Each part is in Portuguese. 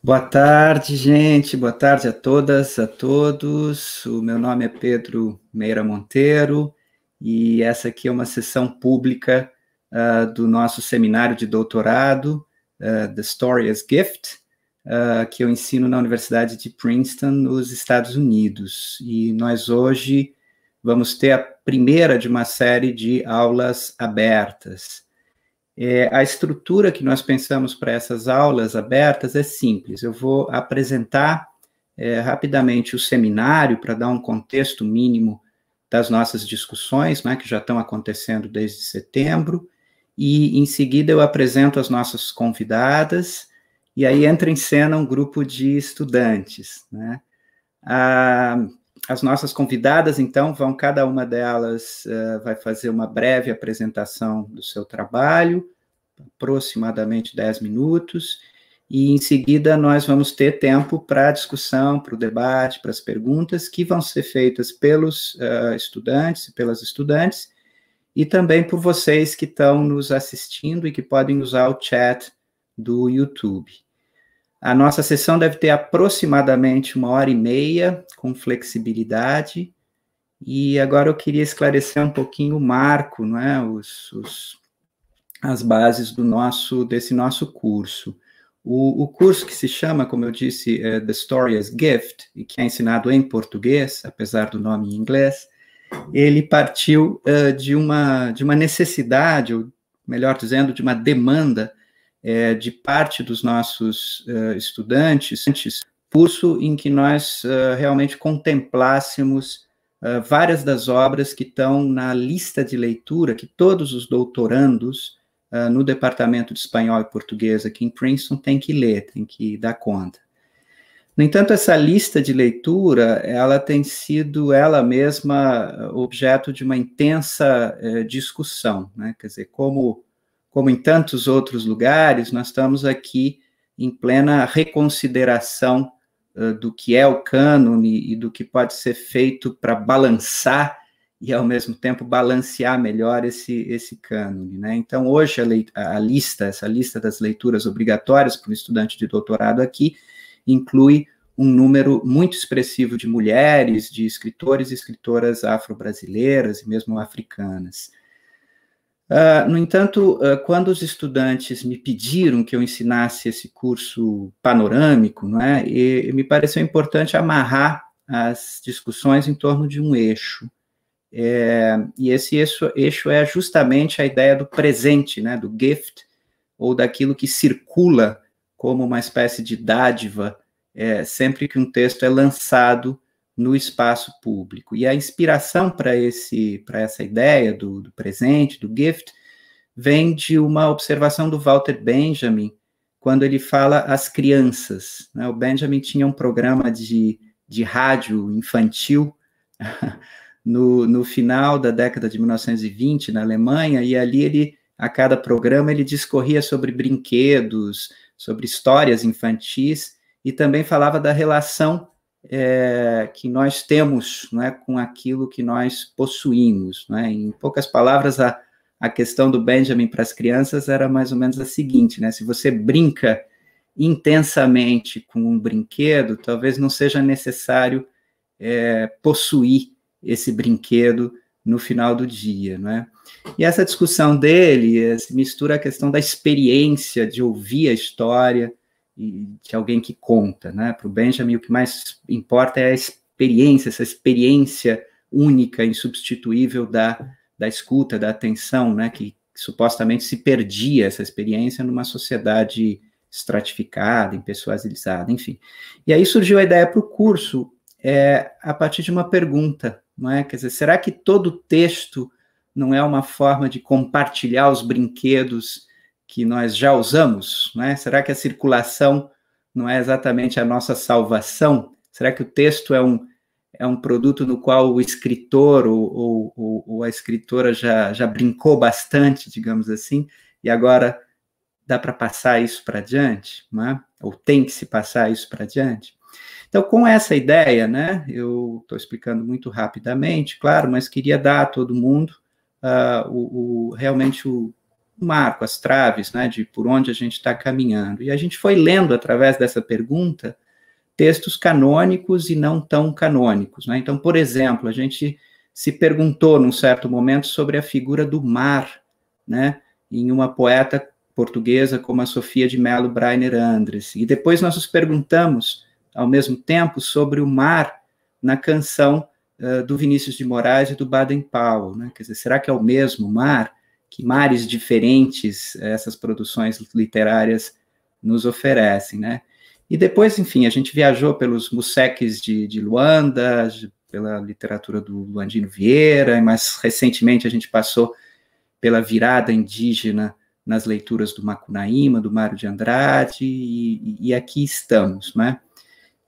Boa tarde, gente. Boa tarde a todas, a todos. O meu nome é Pedro Meira Monteiro e essa aqui é uma sessão pública uh, do nosso seminário de doutorado, uh, The Story as Gift, uh, que eu ensino na Universidade de Princeton, nos Estados Unidos. E nós hoje vamos ter a primeira de uma série de aulas abertas. É, a estrutura que nós pensamos para essas aulas abertas é simples. Eu vou apresentar é, rapidamente o seminário para dar um contexto mínimo das nossas discussões, né, que já estão acontecendo desde setembro, e em seguida eu apresento as nossas convidadas, e aí entra em cena um grupo de estudantes. Né? as nossas convidadas, então, vão, cada uma delas uh, vai fazer uma breve apresentação do seu trabalho, aproximadamente 10 minutos, e em seguida nós vamos ter tempo para a discussão, para o debate, para as perguntas que vão ser feitas pelos uh, estudantes e pelas estudantes, e também por vocês que estão nos assistindo e que podem usar o chat do YouTube. A nossa sessão deve ter aproximadamente uma hora e meia, com flexibilidade. E agora eu queria esclarecer um pouquinho o marco, né? os, os as bases do nosso desse nosso curso. O, o curso que se chama, como eu disse, é The Story as Gift, e que é ensinado em português, apesar do nome em inglês, ele partiu uh, de, uma, de uma necessidade, ou melhor dizendo, de uma demanda é, de parte dos nossos uh, estudantes, curso em que nós uh, realmente contemplássemos várias das obras que estão na lista de leitura que todos os doutorandos uh, no departamento de espanhol e português aqui em Princeton tem que ler, tem que dar conta. No entanto, essa lista de leitura, ela tem sido ela mesma ah, objeto de uma intensa eh, discussão, né? Quer dizer, como como em tantos outros lugares, nós estamos aqui em plena reconsideração uh, do que é o cânone e do que pode ser feito para balançar e ao mesmo tempo balancear melhor esse, esse cânone. Né? Então, hoje, a, lei, a, lista, essa lista das leituras obrigatórias para o estudante de doutorado aqui, inclui um número muito expressivo de mulheres, de escritores e escritoras afro-brasileiras e mesmo africanas. Uh, no entanto, uh, quando os estudantes me pediram que eu ensinasse esse curso panorâmico, não é, e, e me pareceu importante amarrar as discussões em torno de um eixo. É, e esse eixo, eixo é justamente a ideia do presente, né, do gift, ou daquilo que circula como uma espécie de dádiva é, sempre que um texto é lançado no espaço público. E a inspiração para esse para essa ideia do, do, presente, do gift, vem de uma observação do Walter Benjamin quando ele fala as crianças. Né? O Benjamin tinha um programa de, de rádio infantil no, no final da década de 1920 na Alemanha, e ali ele, a cada programa, ele discorria sobre brinquedos, sobre histórias infantis, e também falava da relação é, que nós temos não é, com aquilo que nós possuímos. Não é? Em poucas palavras, a, a questão do Benjamin para as crianças era mais ou menos a seguinte: né? se você brinca intensamente com um brinquedo, talvez não seja necessário é, possuir esse brinquedo no final do dia, não é? E essa discussão dele se mistura a questão da experiência de ouvir a história de alguém que conta, né? Para o Benjamin, o que mais importa é a experiência, essa experiência única, insubstituível da, da escuta, da atenção, né? Que, supostamente se perdia essa experiência numa sociedade estratificada, impessoalizada, enfim. E aí surgiu a ideia para o curso é, a partir de uma pergunta não é? Quer dizer, será que todo texto não é uma forma de compartilhar os brinquedos que nós já usamos, não é? Será que a circulação não é exatamente a nossa salvação? Será que o texto é um é um produto no qual o escritor ou, ou, ou a escritora já, já brincou bastante, digamos assim, e agora dá para passar isso para diante, é? ou tem que se passar isso para diante. Então, com essa ideia, né, eu estou explicando muito rapidamente, claro, mas queria dar a todo mundo uh, o, o, realmente o marco, as traves, né, de por onde a gente está caminhando. E a gente foi lendo através dessa pergunta textos canônicos e não tão canônicos. Né? Então, por exemplo, a gente se perguntou num certo momento sobre a figura do mar, né, em uma poeta portuguesa como a Sofia de Melo Brainer Andres. E depois nós nos perguntamos ao mesmo tempo sobre o mar na canção uh, do Vinícius de Moraes e do Baden Powell. Né? Quer dizer, será que é o mesmo mar? Que mares diferentes eh, essas produções literárias nos oferecem, né? E depois, enfim, a gente viajou pelos museques de, de Luanda, pela literatura do Luandino Vieira, e mais recentemente a gente passou pela virada indígena nas leituras do Macunaíma, do Mário de Andrade, e, e aqui estamos, né?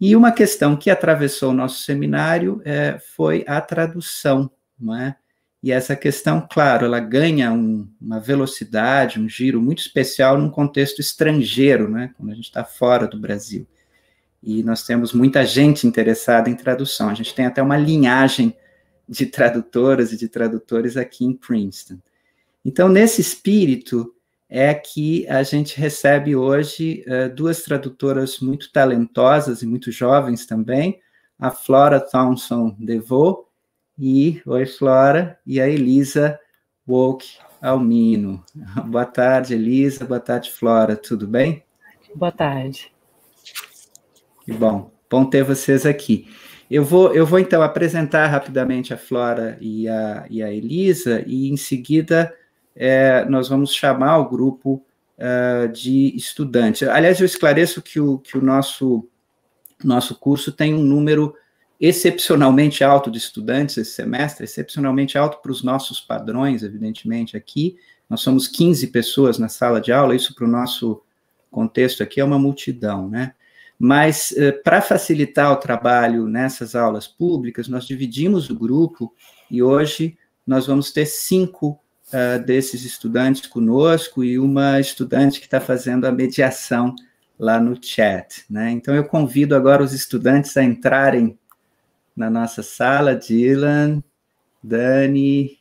E uma questão que atravessou o nosso seminário é, foi a tradução, não é? E essa questão, claro, ela ganha um, uma velocidade, um giro muito especial num contexto estrangeiro, é? quando a gente está fora do Brasil. E nós temos muita gente interessada em tradução. A gente tem até uma linhagem de tradutoras e de tradutores aqui em Princeton. Então, nesse espírito, é que a gente recebe hoje uh, duas tradutoras muito talentosas e muito jovens também, a Flora Thompson DeVoe e oi Flora e a Elisa Woke Almino. Boa tarde, Elisa. Boa tarde, Flora. Tudo bem? Boa tarde. Que bom. Bom ter vocês aqui. Eu vou, eu vou então apresentar rapidamente a Flora e a, e a Elisa e em seguida é, nós vamos chamar o grupo uh, de estudantes. Aliás, eu esclareço que o, que o nosso, nosso curso tem um número excepcionalmente alto de estudantes esse semestre, excepcionalmente alto para os nossos padrões, evidentemente, aqui. Nós somos 15 pessoas na sala de aula, isso para o nosso contexto aqui é uma multidão, né? Mas é, para facilitar o trabalho nessas aulas públicas, nós dividimos o grupo e hoje nós vamos ter cinco uh, desses estudantes conosco e uma estudante que está fazendo a mediação lá no chat. Né? Então, eu convido agora os estudantes a entrarem na nossa sala, Dylan, Dani,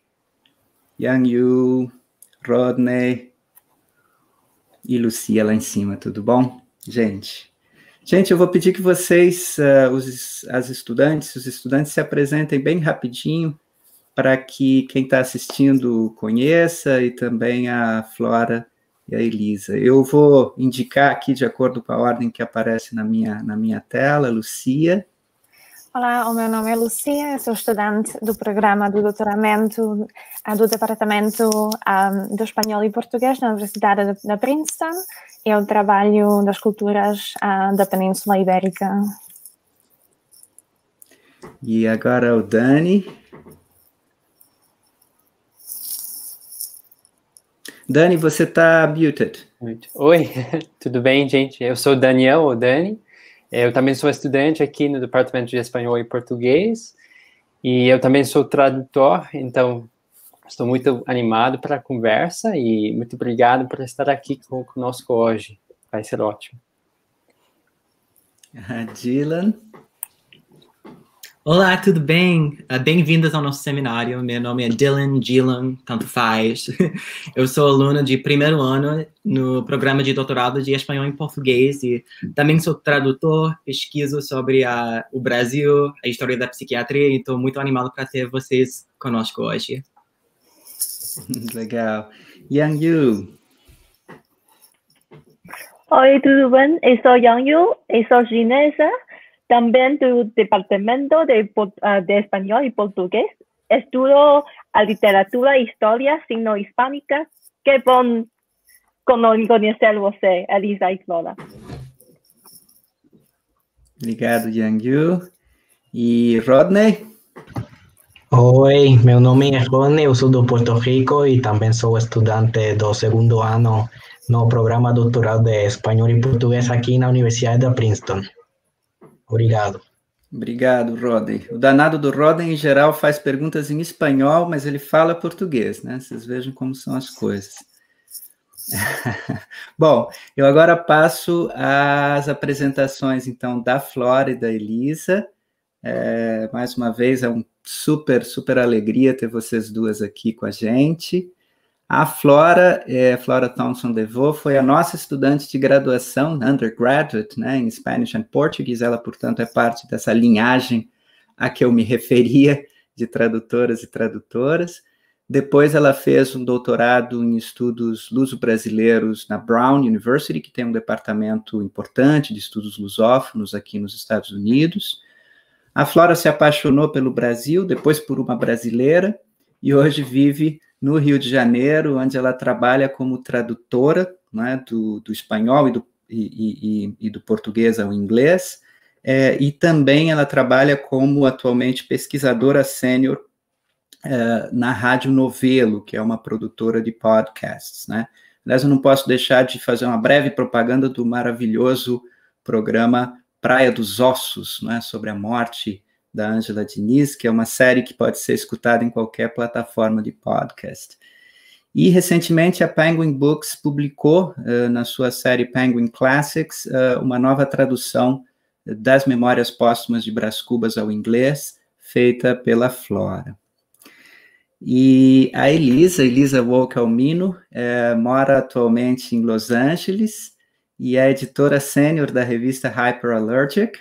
Yang Yu, Rodney e Lucia lá em cima, tudo bom? Gente, gente, eu vou pedir que vocês, uh, os, as estudantes, os estudantes se apresentem bem rapidinho, para que quem está assistindo conheça e também a Flora e a Elisa. Eu vou indicar aqui, de acordo com a ordem que aparece na minha, na minha tela, Lucia. Olá, o meu nome é Lucia, sou estudante do programa do doutoramento ah, do Departamento um, ah, do Espanhol e Português na Universidade da Princeton. Eu trabalho das culturas uh, da Península Ibérica. E agora o Dani. Dani, você está muted. Oi, tudo bem, gente? Eu sou o Daniel, ou Dani. Eu também sou estudante aqui no Departamento de Espanhol e Português. E eu também sou tradutor, então estou muito animado para a conversa e muito obrigado por estar aqui conosco hoje. Vai ser ótimo. Dylan. Olá, tudo bem? Ah, Bem-vindas ao nosso seminário. Meu nome é Dylan Gillan, tanto faz. Eu sou aluna de primeiro ano no programa de doutorado de espanhol em português e também sou tradutor, pesquiso sobre a, o Brasil, a história da psiquiatria e estou muito animado para ter vocês conosco hoje. Legal. Yang Yu. Oi, tudo bem? Eu sou Yang Yu, eu sou chinesa. También tu departamento de, ah, español y portugués estudió literatura e historia sino hispánica que con conocer Elisa y Gracias, Obrigado, Yu. ¿Y Rodney? Oi, mi nombre es Rodney, soy de Puerto Rico y e también soy estudiante de segundo ano no programa Doctoral de Español y e Portugués aquí en la Universidad de Princeton. Obrigado. Obrigado, Roden. O danado do Roden, em geral, faz perguntas em espanhol, mas ele fala português, né? Vocês vejam como são as coisas. Bom, eu agora passo às apresentações, então, da Flora e da Elisa. É, mais uma vez, é uma super, super alegria ter vocês duas aqui com a gente. A Flora, é, Flora Thompson DeVoe, foi a nossa estudante de graduação, undergraduate, né, em Spanish and Portuguese. Ela, portanto, é parte dessa linhagem a que eu me referia de tradutoras e tradutoras. Depois ela fez um doutorado em estudos luso-brasileiros na Brown University, que tem um departamento importante de estudos lusófonos aqui nos Estados Unidos. A Flora se apaixonou pelo Brasil, depois por uma brasileira, e hoje vive no Rio de Janeiro, onde ela trabalha como tradutora né, do, do, espanhol e do, e, e, e do português ao inglês, é, e também ela trabalha como atualmente pesquisadora sênior é, na Rádio Novelo, que é uma produtora de podcasts. Né? Aliás, eu não posso deixar de fazer uma breve propaganda do maravilhoso programa Praia dos Ossos, né, sobre a morte da Angela Diniz, que é uma série que pode ser escutada em qualquer plataforma de podcast. E recentemente a Penguin Books publicou uh, na sua série Penguin Classics uh, uma nova tradução eh, das Memórias Póstumas de Brás Cubas ao inglês, feita pela Flora. E a Elisa, Elisa Walcalmino, é, mora atualmente em Los Angeles e é editora sênior da revista Hyperallergic,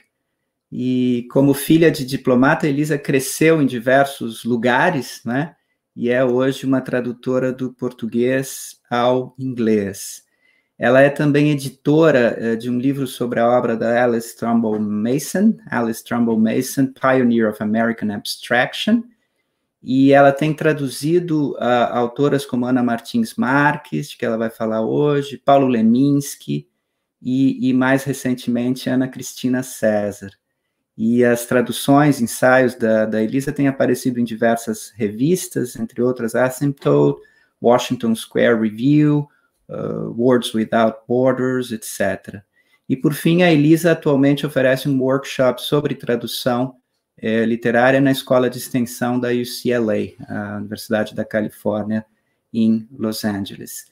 e como filha de diplomata, Elisa cresceu em diversos lugares, né? E é hoje uma tradutora do português ao inglês. Ela é também editora eh, de um livro sobre a obra da Alice Trumbull Mason, Alice Trumbull Mason, Pioneer of American Abstraction, e ela tem traduzido uh, autoras como Ana Martins Marques, de que ela vai falar hoje, Paulo Leminski, e, e mais recentemente Ana Cristina César. E as traduções, ensaios da, da Elisa têm aparecido em diversas revistas, entre outras Asymptote, Washington Square Review, uh, Words Without Borders, etc. E por fim, a Elisa atualmente oferece um workshop sobre tradução eh, literária na Escola de Extensão da UCLA, a Universidade da Califórnia, em Los Angeles.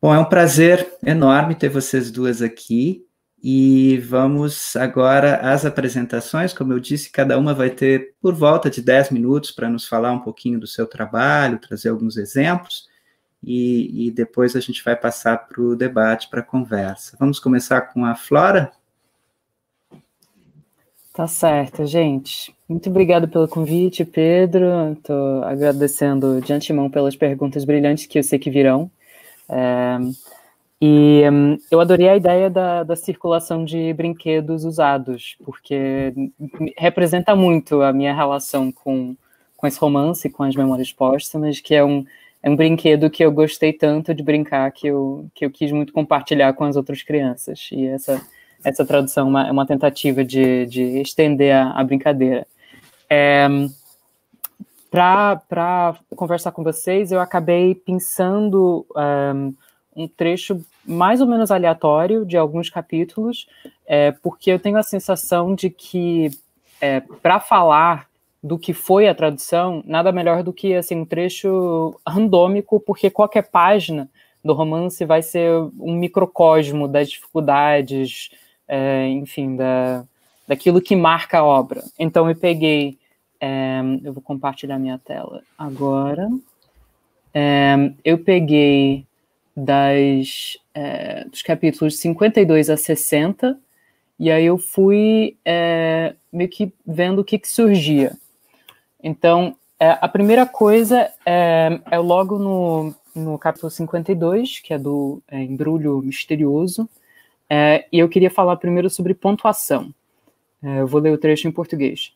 Bom, é um prazer enorme ter vocês duas aqui. E vamos agora às apresentações. Como eu disse, cada uma vai ter por volta de 10 minutos para nos falar um pouquinho do seu trabalho, trazer alguns exemplos, e, e depois a gente vai passar para o debate, para a conversa. Vamos começar com a Flora? Tá certo, gente. Muito obrigado pelo convite, Pedro. Estou agradecendo de antemão pelas perguntas brilhantes que eu sei que virão. É... E hum, eu adorei a ideia da, da, circulação de brinquedos usados, porque representa muito a minha relação com, com esse romance, com as memórias póstumas, que é um, é um brinquedo que eu gostei tanto de brincar que eu, que eu quis muito compartilhar com as outras crianças. E essa, essa tradução é uma, é uma tentativa de, de estender a, a brincadeira. É, Para conversar com vocês, eu acabei pensando. Hum, um trecho mais ou menos aleatório de alguns capítulos, é, porque eu tenho a sensação de que, é, para falar do que foi a tradução, nada melhor do que assim, um trecho randômico, porque qualquer página do romance vai ser um microcosmo das dificuldades, é, enfim, da, daquilo que marca a obra. Então eu peguei, é, eu vou compartilhar minha tela agora. É, eu peguei das, é, dos capítulos 52 a 60, e aí eu fui é, meio que vendo o que, que surgia. Então, é, a primeira coisa é, é logo no, no capítulo 52, que é do embrulho misterioso, e eu queria falar primeiro sobre pontuação. eu vou ler o trecho em português.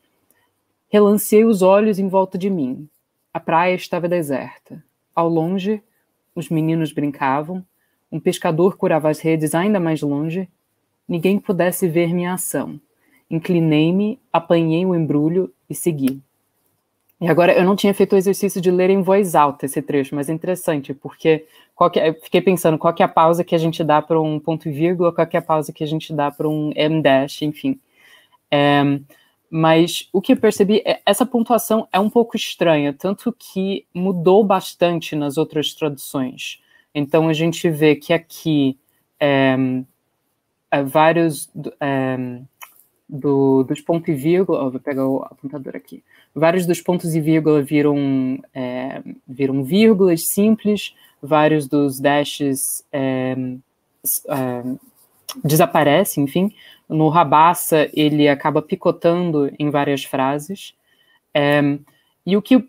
Relanceei os olhos em volta de mim. A praia estava deserta. Ao longe, os meninos brincavam. Um pescador curava as redes ainda mais longe. Ninguém pudesse ver minha ação. Inclinei-me, apanhei o embrulho e segui. E agora, eu não tinha feito o exercício de ler em voz alta esse trecho, mas é interessante, porque qual que, é, eu fiquei pensando qual que é a pausa que a gente dá para um ponto e vírgula, qual que é a pausa que a gente dá para um M dash, enfim. É, mas o que eu percebi é essa pontuação é um pouco estranha, tanto que mudou bastante nas outras traduções. Então a gente vê que aqui é, é, vários é, do, dos pontos e vírgula, vou pegar o apontador aqui. Vários dos pontos e vírgula viram, ehm, viram vírgulas simples, vários dos dashes desaparecem, enfim, no Rabassa, ele acaba picotando em várias frases. É, e o que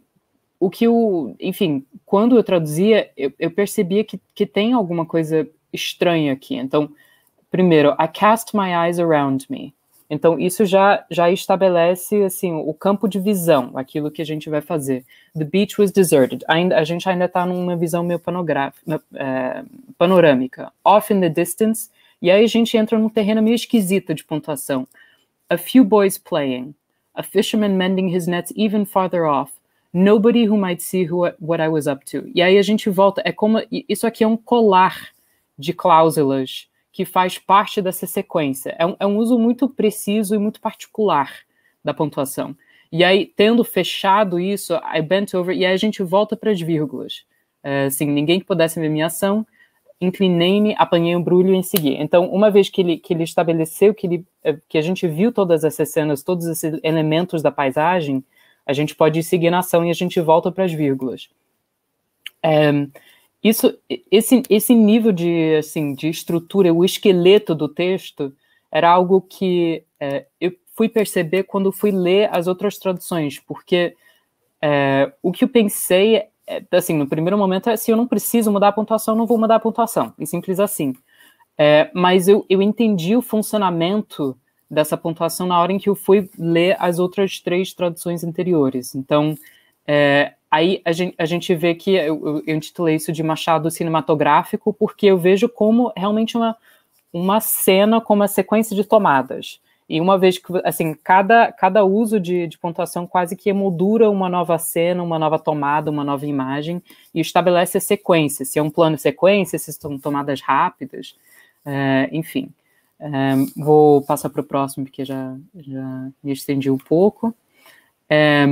o que o, enfim, quando eu traduzia, eu, eu percebia que, que tem alguma coisa estranha aqui. Então, primeiro, I cast my eyes around me. Então, isso já, já estabelece assim o campo de visão, aquilo que a gente vai fazer. The beach was deserted. Ainda, a gente ainda está numa visão meio é, panorâmica. Off in the distance, e aí a gente entra num terreno meio esquisito de pontuação. A few boys playing, a fisherman mending his nets even farther off, nobody who might see who, what I was up to. E aí a gente volta, é como isso aqui é um colar de cláusulas que faz parte dessa sequência. É um, é um uso muito preciso e muito particular da pontuação. E aí, tendo fechado isso, I bent over, e aí a gente volta para as vírgulas. É, assim, ninguém que pudesse ver minha ação, inclinei-me, apanhei um brulho e segui. Então, uma vez que ele, que ele estabeleceu, que, ele, eh, que a gente viu todas essas cenas, todos esses elementos da paisagem, a gente pode seguir na ação e a gente volta para as vírgulas. É, isso, esse, esse nível de, assim, de estrutura, o esqueleto do texto, era algo que é, eu fui perceber quando fui ler as outras traduções, porque é, o que eu pensei é, assim, no primeiro momento é se eu não preciso mudar a pontuação, não vou mudar a pontuação. E simples assim. É, mas eu, eu entendi o funcionamento dessa pontuação na hora em que eu fui ler as outras três traduções anteriores. Então, é, aí a gente, a gente, vê que eu, eu intitulei isso de Machado Cinematográfico, porque eu vejo como realmente uma, uma cena com uma sequência de tomadas. E uma vez que, assim, cada, cada uso de, de pontuação quase que emoldura uma nova cena, uma nova tomada, uma nova imagem, e estabelece a sequência, se é um plano sequência, se são tomadas rápidas, é, enfim. É, vou passar para o próximo, porque já, já me estendi um pouco. É,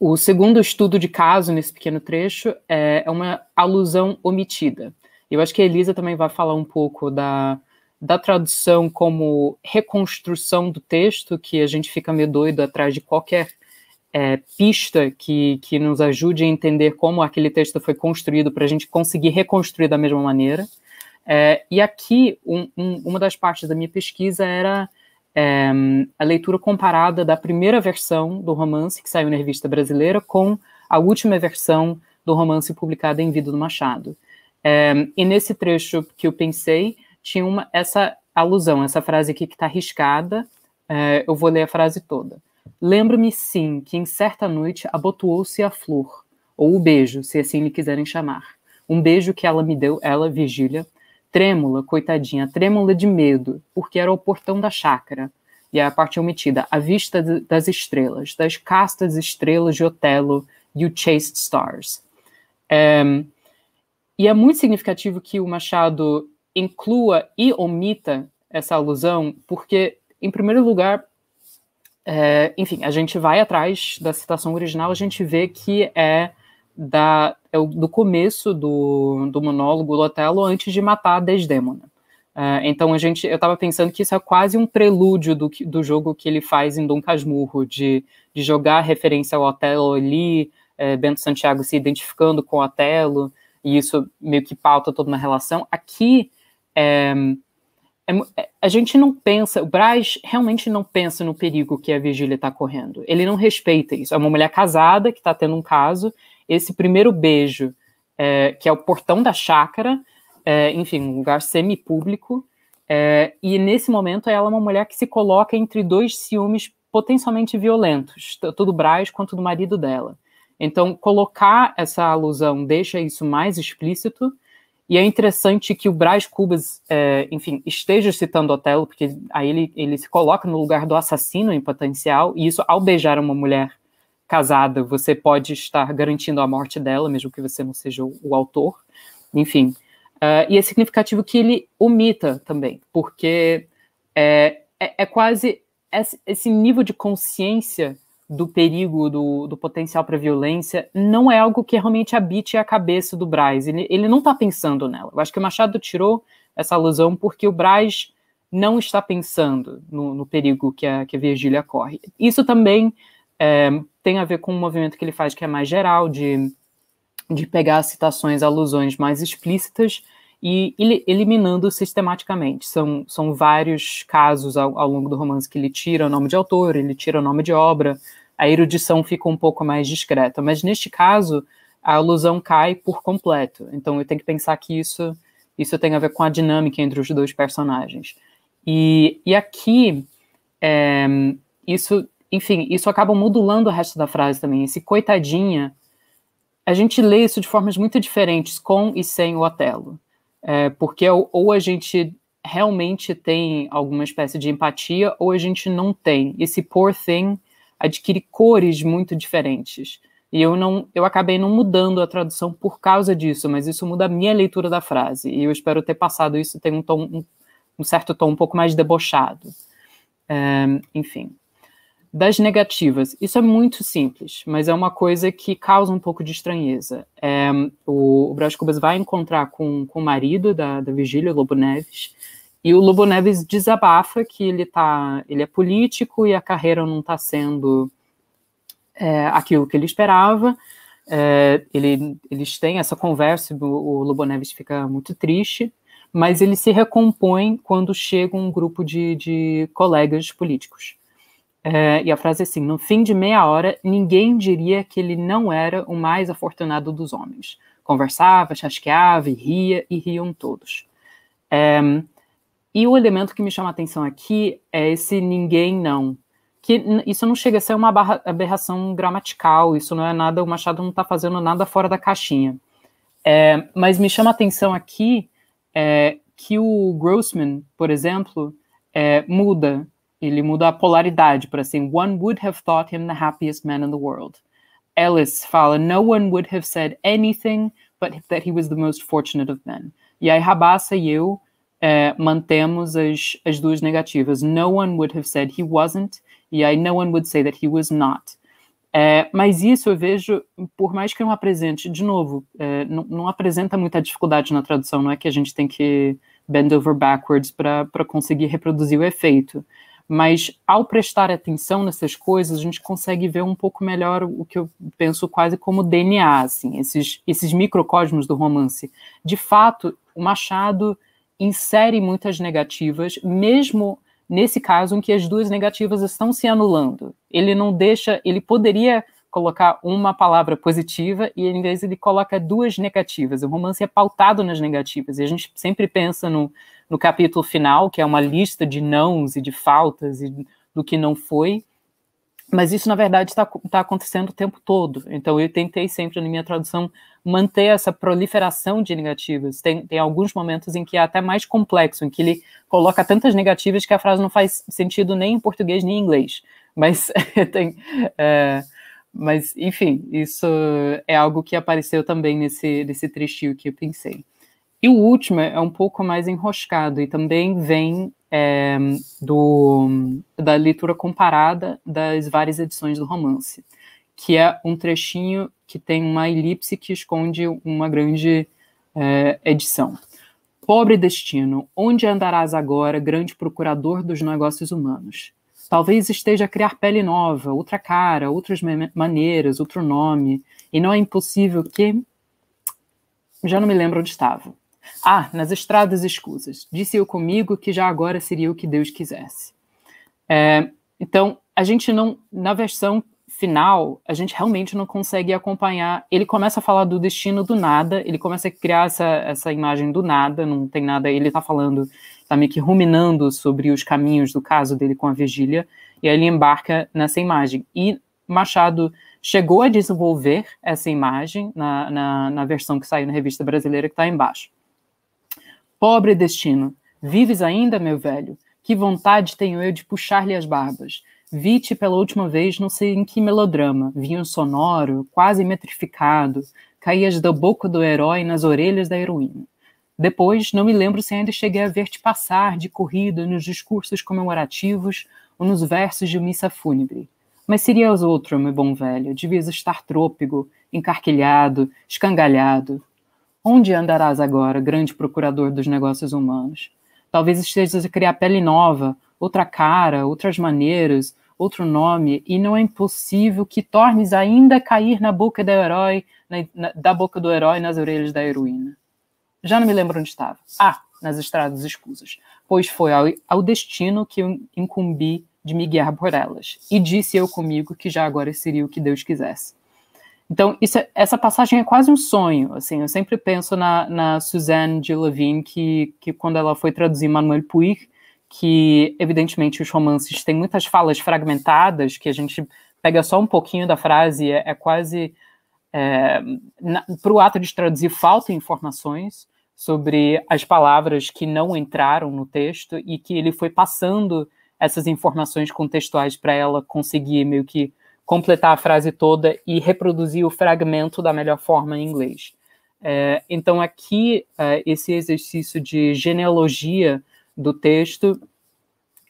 o segundo estudo de caso nesse pequeno trecho é uma alusão omitida. Eu acho que a Elisa também vai falar um pouco da, da tradução como reconstrução do texto, que a gente fica meio doido atrás de qualquer é, pista que, que nos ajude a entender como aquele texto foi construído para a gente conseguir reconstruir da mesma maneira. É, e aqui, um, um, uma das partes da minha pesquisa era é, a leitura comparada da primeira versão do romance, que saiu na revista brasileira, com a última versão do romance publicado em Vida do Machado. É, e nesse trecho que eu pensei, tinha uma, essa alusão, essa frase aqui que está riscada, é, eu vou ler a frase toda. Lembro-me sim que em certa noite abotoou-se a flor, ou o beijo, se assim lhe quiserem chamar. Um beijo que ela me deu, ela, Vigília, trêmula, coitadinha, trêmula de medo, porque era o portão da chácara. E a parte omitida, a vista de, das estrelas, das castas estrelas de Otelo e o Chased Stars. É, e é muito significativo que o Machado inclua e omita essa alusão, porque, em primeiro lugar, é, enfim, a gente vai atrás da citação original, a gente vê que é, da, é do começo do, do monólogo do Otelo antes de matar a Desdémona. É, então a gente, eu estava pensando que isso é quase um prelúdio do, do jogo que ele faz em Dom Casmurro, de, de jogar referência ao Otelo ali, é, Bento Santiago se identificando com o Otelo, e isso meio que pauta toda uma relação. Aqui é, é, é, a gente não pensa, o Braz realmente não pensa no perigo que a Virgília está correndo. Ele não respeita isso. É uma mulher casada que está tendo um caso. Esse primeiro beijo, é, que é o portão da chácara, é, enfim, um lugar semi-público. É, e nesse momento ela é uma mulher que se coloca entre dois ciúmes potencialmente violentos, tanto do Braz quanto do marido dela. Então, colocar essa alusão deixa isso mais explícito. E é interessante que o Brás Cubas, é, enfim, esteja citando Otelo, porque aí ele, ele se coloca no lugar do assassino em potencial, e isso, ao beijar uma mulher casada, você pode estar garantindo a morte dela, mesmo que você não seja o, o autor. Enfim. Uh, e é significativo que ele omita também, porque é, é, é quase esse nível de consciência do perigo, do, do potencial para violência, não é algo que realmente habite a cabeça do Braz. Ele, ele não está pensando nela. Eu acho que o Machado tirou essa alusão porque o Braz não está pensando no, no perigo que a, que a Virgília corre. Isso também é, tem a ver com um movimento que ele faz que é mais geral, de, de pegar citações, alusões mais explícitas e eliminando sistematicamente. São, são vários casos ao, ao longo do romance que ele tira o nome de autor, ele tira o nome de obra, a erudição fica um pouco mais discreta. Mas neste caso, a alusão cai por completo. Então eu tenho que pensar que isso, isso tem a ver com a dinâmica entre os dois personagens. E, e aqui, é, isso, enfim, isso acaba modulando o resto da frase também. Esse coitadinha, a gente lê isso de formas muito diferentes, com e sem o Otelo. É, porque é ou a gente realmente tem alguma espécie de empatia ou a gente não tem. Esse poor thing adquire cores muito diferentes. E eu não, eu acabei não mudando a tradução por causa disso, mas isso muda a minha leitura da frase. E eu espero ter passado isso, tem um tom, um, um certo tom um pouco mais debochado. É, enfim. Das negativas, isso é muito simples, mas é uma coisa que causa um pouco de estranheza. É, o, o Brás Cubas vai encontrar com, com o marido da, da Vigília, Lobo Neves, e o Lobo Neves desabafa que ele, tá, ele é político e a carreira não está sendo é, aquilo que ele esperava. É, ele, eles têm essa conversa, o, o Lobo Neves fica muito triste, mas ele se recompõe quando chega um grupo de, de colegas políticos. É, e a frase é assim: no fim de meia hora, ninguém diria que ele não era o mais afortunado dos homens. Conversava, chasqueava e ria, e riam todos. É, e o elemento que me chama a atenção aqui é esse ninguém não. Que isso não chega a ser uma aberração gramatical, isso não é nada, o Machado não está fazendo nada fora da caixinha. É, mas me chama a atenção aqui é, que o Grossman, por exemplo, é, muda ele muda a polaridade para assim: One would have thought him the happiest man in the world. Ellis fala: No one would have said anything but that he was the most fortunate of men. E aí Rabassa e eu é, mantemos as, as duas negativas. No one would have said he wasn't, e aí no one would say that he was not. É, mas isso eu vejo, por mais que não apresente, de novo, é, não, não, apresenta muita dificuldade na tradução, não é que a gente tem que bend over backwards para conseguir reproduzir o efeito mas ao prestar atenção nessas coisas, a gente consegue ver um pouco melhor o que eu penso quase como DNA, assim, esses, esses microcosmos do romance. De fato, o Machado insere muitas negativas, mesmo nesse caso em que as duas negativas estão se anulando. Ele não deixa, ele poderia colocar uma palavra positiva e em vez ele coloca duas negativas. O romance é pautado nas negativas e a gente sempre pensa no no capítulo final, que é uma lista de nãos e de faltas e do que não foi. Mas isso, na verdade, está tá acontecendo o tempo todo. Então, eu tentei sempre, na minha tradução, manter essa proliferação de negativas. Tem, tem alguns momentos em que é até mais complexo, em que ele coloca tantas negativas que a frase não faz sentido nem em português nem em inglês. Mas tem. É, mas, enfim, isso é algo que apareceu também nesse, nesse trechinho que eu pensei. E o último é, é um pouco mais enroscado e também vem é, do, da leitura comparada das várias edições do romance, que é um trechinho que tem uma elipse que esconde uma grande é, edição. Pobre destino, onde andarás agora, grande procurador dos negócios humanos? Talvez esteja a criar pele nova, outra cara, outras maneiras, outro nome, e não é impossível que. Já não me lembro onde estava. Ah, nas estradas escusas. Disse eu comigo que já agora seria o que Deus quisesse. É, então, a gente não, na versão final, a gente realmente não consegue acompanhar. Ele começa a falar do destino do nada, ele começa a criar essa, essa imagem do nada, não tem nada. Ele está falando, está meio que ruminando sobre os caminhos do caso dele com a Vigília, e aí ele embarca nessa imagem. E Machado chegou a desenvolver essa imagem na, na, na versão que saiu na revista brasileira, que está embaixo. Pobre destino, vives ainda, meu velho? Que vontade tenho eu de puxar-lhe as barbas. Vi-te pela última vez, não sei em que melodrama, vinho sonoro, quase metrificado, caías da boca do herói nas orelhas da heroína. Depois, não me lembro se ainda cheguei a ver-te passar de corrida nos discursos comemorativos ou nos versos de missa fúnebre. Mas serias outro, meu bom velho, devias estar trôpego, encarquilhado, escangalhado, Onde andarás agora, grande procurador dos negócios humanos? Talvez estejas a criar pele nova, outra cara, outras maneiras, outro nome, e não é impossível que tornes ainda cair na boca do herói, na, na, da boca do herói nas orelhas da heroína. Já não me lembro onde estava. Ah, nas estradas escusas, pois foi ao, ao destino que eu incumbi de me guiar por elas, e disse eu comigo que já agora seria o que Deus quisesse. Então, isso, é, essa passagem é quase um sonho, assim, eu sempre penso na, na Suzanne de Levine, que, que quando ela foi traduzir Manuel Puig, que evidentemente os romances têm muitas falas fragmentadas, que a gente pega só um pouquinho da frase, é, é quase... É, para o ato de traduzir, faltam informações sobre as palavras que não entraram no texto e que ele foi passando essas informações contextuais para ela conseguir meio que completar a frase toda e reproduzir o fragmento da melhor forma em inglês. É, então, aqui, é, esse exercício de genealogia do texto,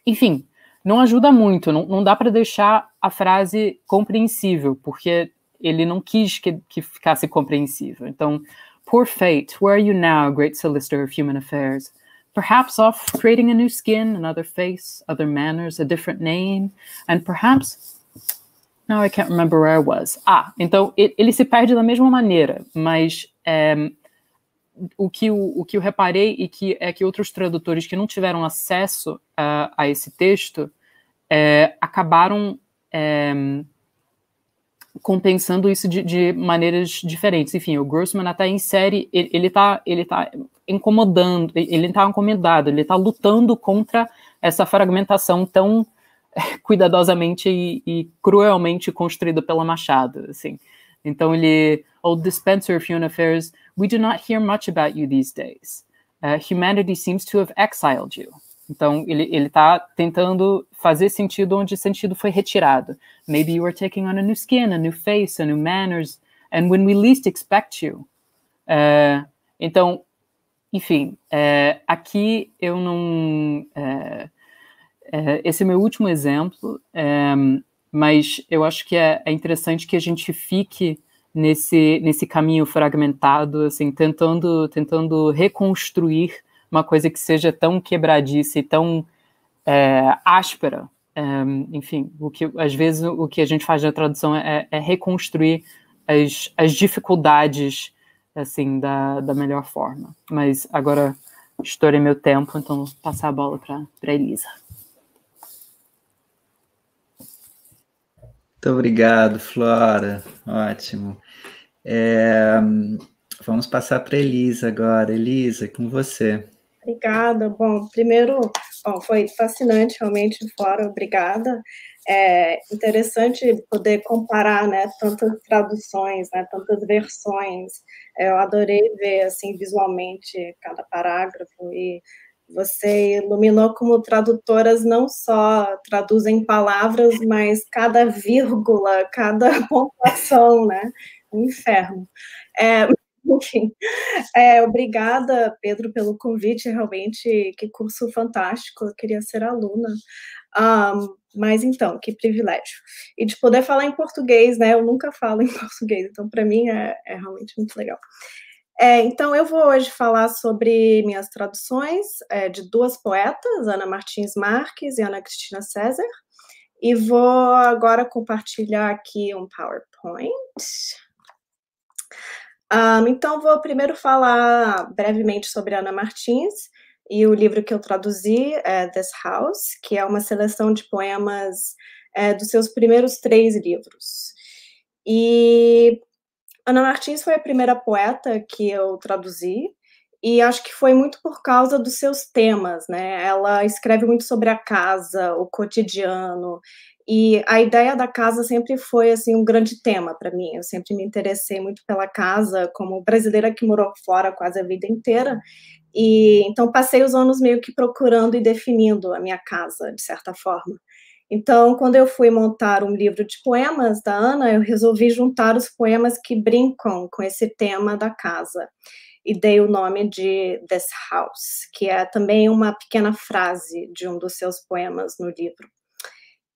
enfim, não ajuda muito, não, não dá para deixar a frase compreensível, porque ele não quis que, que ficasse compreensível. Então, Poor fate, where are you now, great solicitor of human affairs? Perhaps off creating a new skin, another face, other manners, a different name, and perhaps Now I can't remember where I was. Ah, então ele se perde da mesma maneira, mas é, o, que eu, o que eu reparei e que é que outros tradutores que não tiveram acesso eh, a esse texto é, acabaram é, compensando isso de, de, maneiras diferentes. Enfim, o Grossman até em ele, ele está ele tá incomodando, ele está incomodado, ele está lutando contra essa fragmentação tão cuidadosamente e, e, cruelmente construído pela Machado, assim. Então ele, Old oh, Dispenser of Human Affairs, we do not hear much about you these days. Uh, humanity seems to have exiled you. Então ele ele está tentando fazer sentido onde sentido foi retirado. Maybe you are taking on a new skin, a new face, a new manners, and when we least expect you. Uh, então, enfim, uh, aqui eu não uh, é, esse é meu último exemplo, é, mas eu acho que é, é, interessante que a gente fique nesse, nesse caminho fragmentado, assim, tentando, tentando reconstruir uma coisa que seja tão quebradiça e tão é, áspera. É, enfim, o que às vezes o que a gente faz na tradução é, é, reconstruir as, as dificuldades assim da, da melhor forma. Mas agora estourei meu tempo, então vou passar a bola para Elisa. Muito obrigado, Flora. Ótimo. É, vamos passar para Elisa agora. Elisa, é com você. Obrigada. Bom, primeiro, bom, foi fascinante realmente, Flora. Obrigada. É interessante poder comparar, né, tantas traduções, né, tantas versões. É, eu adorei ver assim visualmente cada parágrafo e você iluminou como tradutoras não só traduzem palavras, mas cada vírgula, cada pontuação, né? Um inferno. É, enfim, é, obrigada, Pedro, pelo convite. Realmente, que curso fantástico. Eu queria ser aluna. Um, mas então, que privilégio. E de poder falar em português, né? Eu nunca falo em português, então para mim é, é realmente muito legal. É, então, eu vou hoje falar sobre minhas traduções é, de duas poetas, Ana Martins Marques e Ana Cristina César, e vou agora compartilhar aqui um PowerPoint. Um, então, vou primeiro falar brevemente sobre Ana Martins e o livro que eu traduzi, é This House, que é uma seleção de poemas é, dos seus primeiros três livros. E Ana Martins foi a primeira poeta que eu traduzi e acho que foi muito por causa dos seus temas, né? Ela escreve muito sobre a casa, o cotidiano e a ideia da casa sempre foi assim um grande tema para mim. Eu sempre me interessei muito pela casa, como brasileira que morou fora quase a vida inteira. E então passei os anos meio que procurando e definindo a minha casa de certa forma. Então, quando eu fui montar um livro de poemas da Ana, eu resolvi juntar os poemas que brincam com esse tema da casa e dei o nome de This House, que é também uma pequena frase de um dos seus poemas no livro.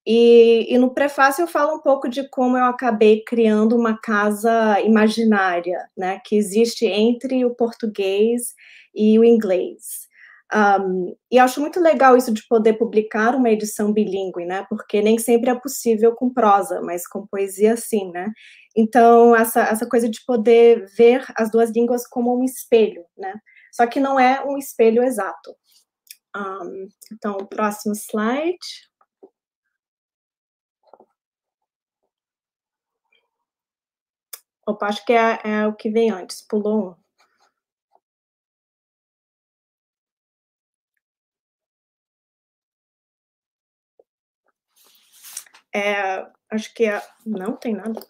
E, e, no prefácio eu falo um pouco de como eu acabei criando uma casa imaginária, né, que existe entre o português e o inglês. Um, e acho muito legal isso de poder publicar uma edição bilíngue, né? Porque nem sempre é possível com prosa, mas com poesia sim, né? Então, essa, essa coisa de poder ver as duas línguas como um espelho, né? Só que não é um espelho exato. Um, então, o próximo slide. Opa, acho que é, é o que vem antes, pulou um. É, acho que é, não tem nada.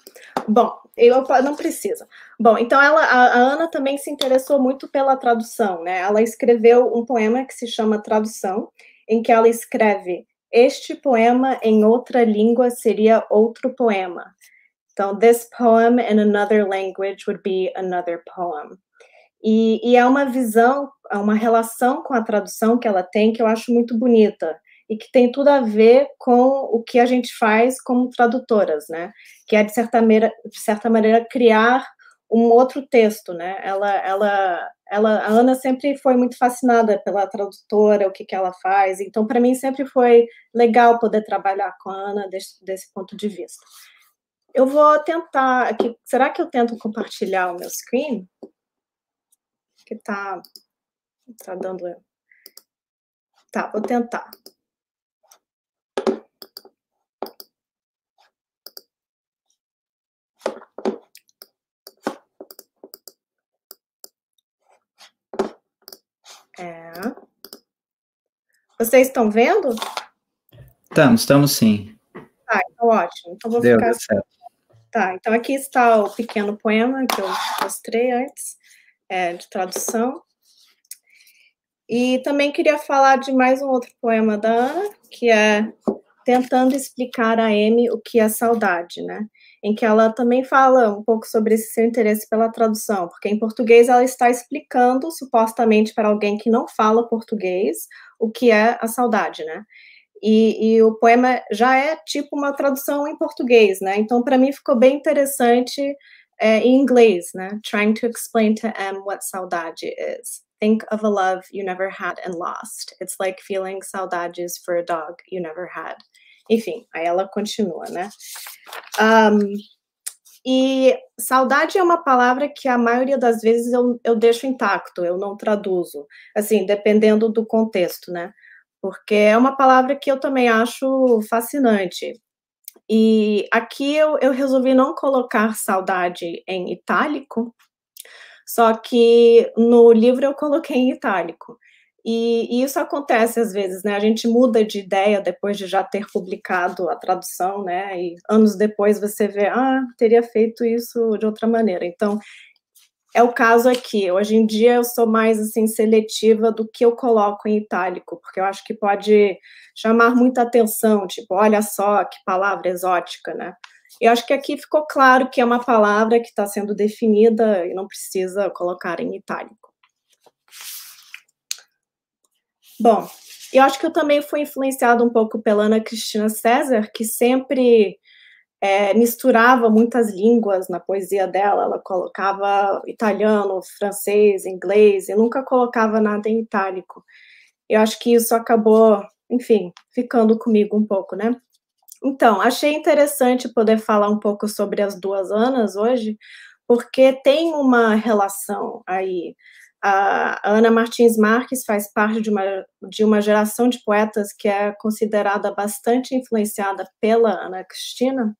Bom, eu não precisa. Bom, então ela, a, a, Ana também se interessou muito pela tradução, né? Ela escreveu um poema que se chama Tradução, em que ela escreve: Este poema em outra língua seria outro poema. Então, this poem in another language would be another poem. E, e é uma visão, é uma relação com a tradução que ela tem que eu acho muito bonita e que tem tudo a ver com o que a gente faz como tradutoras, né? Que é, de certa maneira, de certa maneira criar um outro texto, né? Ela, ela, ela, a Ana sempre foi muito fascinada pela tradutora, o que, que ela faz. Então, para mim, sempre foi legal poder trabalhar com a Ana desse, desse ponto de vista. Eu vou tentar aqui. Será que eu tento compartilhar o meu screen? Que tá, tá dando. Tá, vou tentar. É. Vocês estão vendo? Estamos, estamos sim. Tá, então ótimo. Então vou Deu, ficar. Assim. certo Tá, então aqui está o pequeno poema que eu mostrei antes, é, de tradução. E também queria falar de mais um outro poema da Ana, que é Tentando Explicar a M o que é saudade, né? em que ela também fala um pouco sobre esse seu interesse pela tradução, porque em português ela está explicando, supostamente, para alguém que não fala português, o que é a saudade, né? E, e o poema já é tipo uma tradução em português, né? Então, para mim, ficou bem interessante é, em inglês, né? Trying to explain to M what saudade is. Think of a love you never had and lost. It's like feeling saudades for a dog you never had. Enfim, aí ela continua, né? Um, e saudade é uma palavra que a maioria das vezes eu, eu deixo intacto, eu não traduzo, assim, dependendo do contexto, né? Porque é uma palavra que eu também acho fascinante. E aqui eu, eu resolvi não colocar saudade em itálico, só que no livro eu coloquei em itálico. E, e, isso acontece às vezes, né? A gente muda de ideia depois de já ter publicado a tradução, né? E anos depois você vê, ah, teria feito isso de outra maneira. Então, é o caso aqui. Hoje em dia eu sou mais assim seletiva do que eu coloco em itálico, porque eu acho que pode chamar muita atenção, tipo, olha só que palavra exótica, né? Eu acho que aqui ficou claro que é uma palavra que está sendo definida e não precisa colocar em itálico. Bom, eu acho que eu também fui influenciada um pouco pela Ana Cristina César, que sempre é, misturava muitas línguas na poesia dela. Ela colocava italiano, francês, inglês, e nunca colocava nada em itálico. Eu acho que isso acabou, enfim, ficando comigo um pouco, né? Então, achei interessante poder falar um pouco sobre as duas Anas hoje, porque tem uma relação aí. A Ana Martins Marques faz parte de uma, de uma geração de poetas que é considerada bastante influenciada pela Ana Cristina,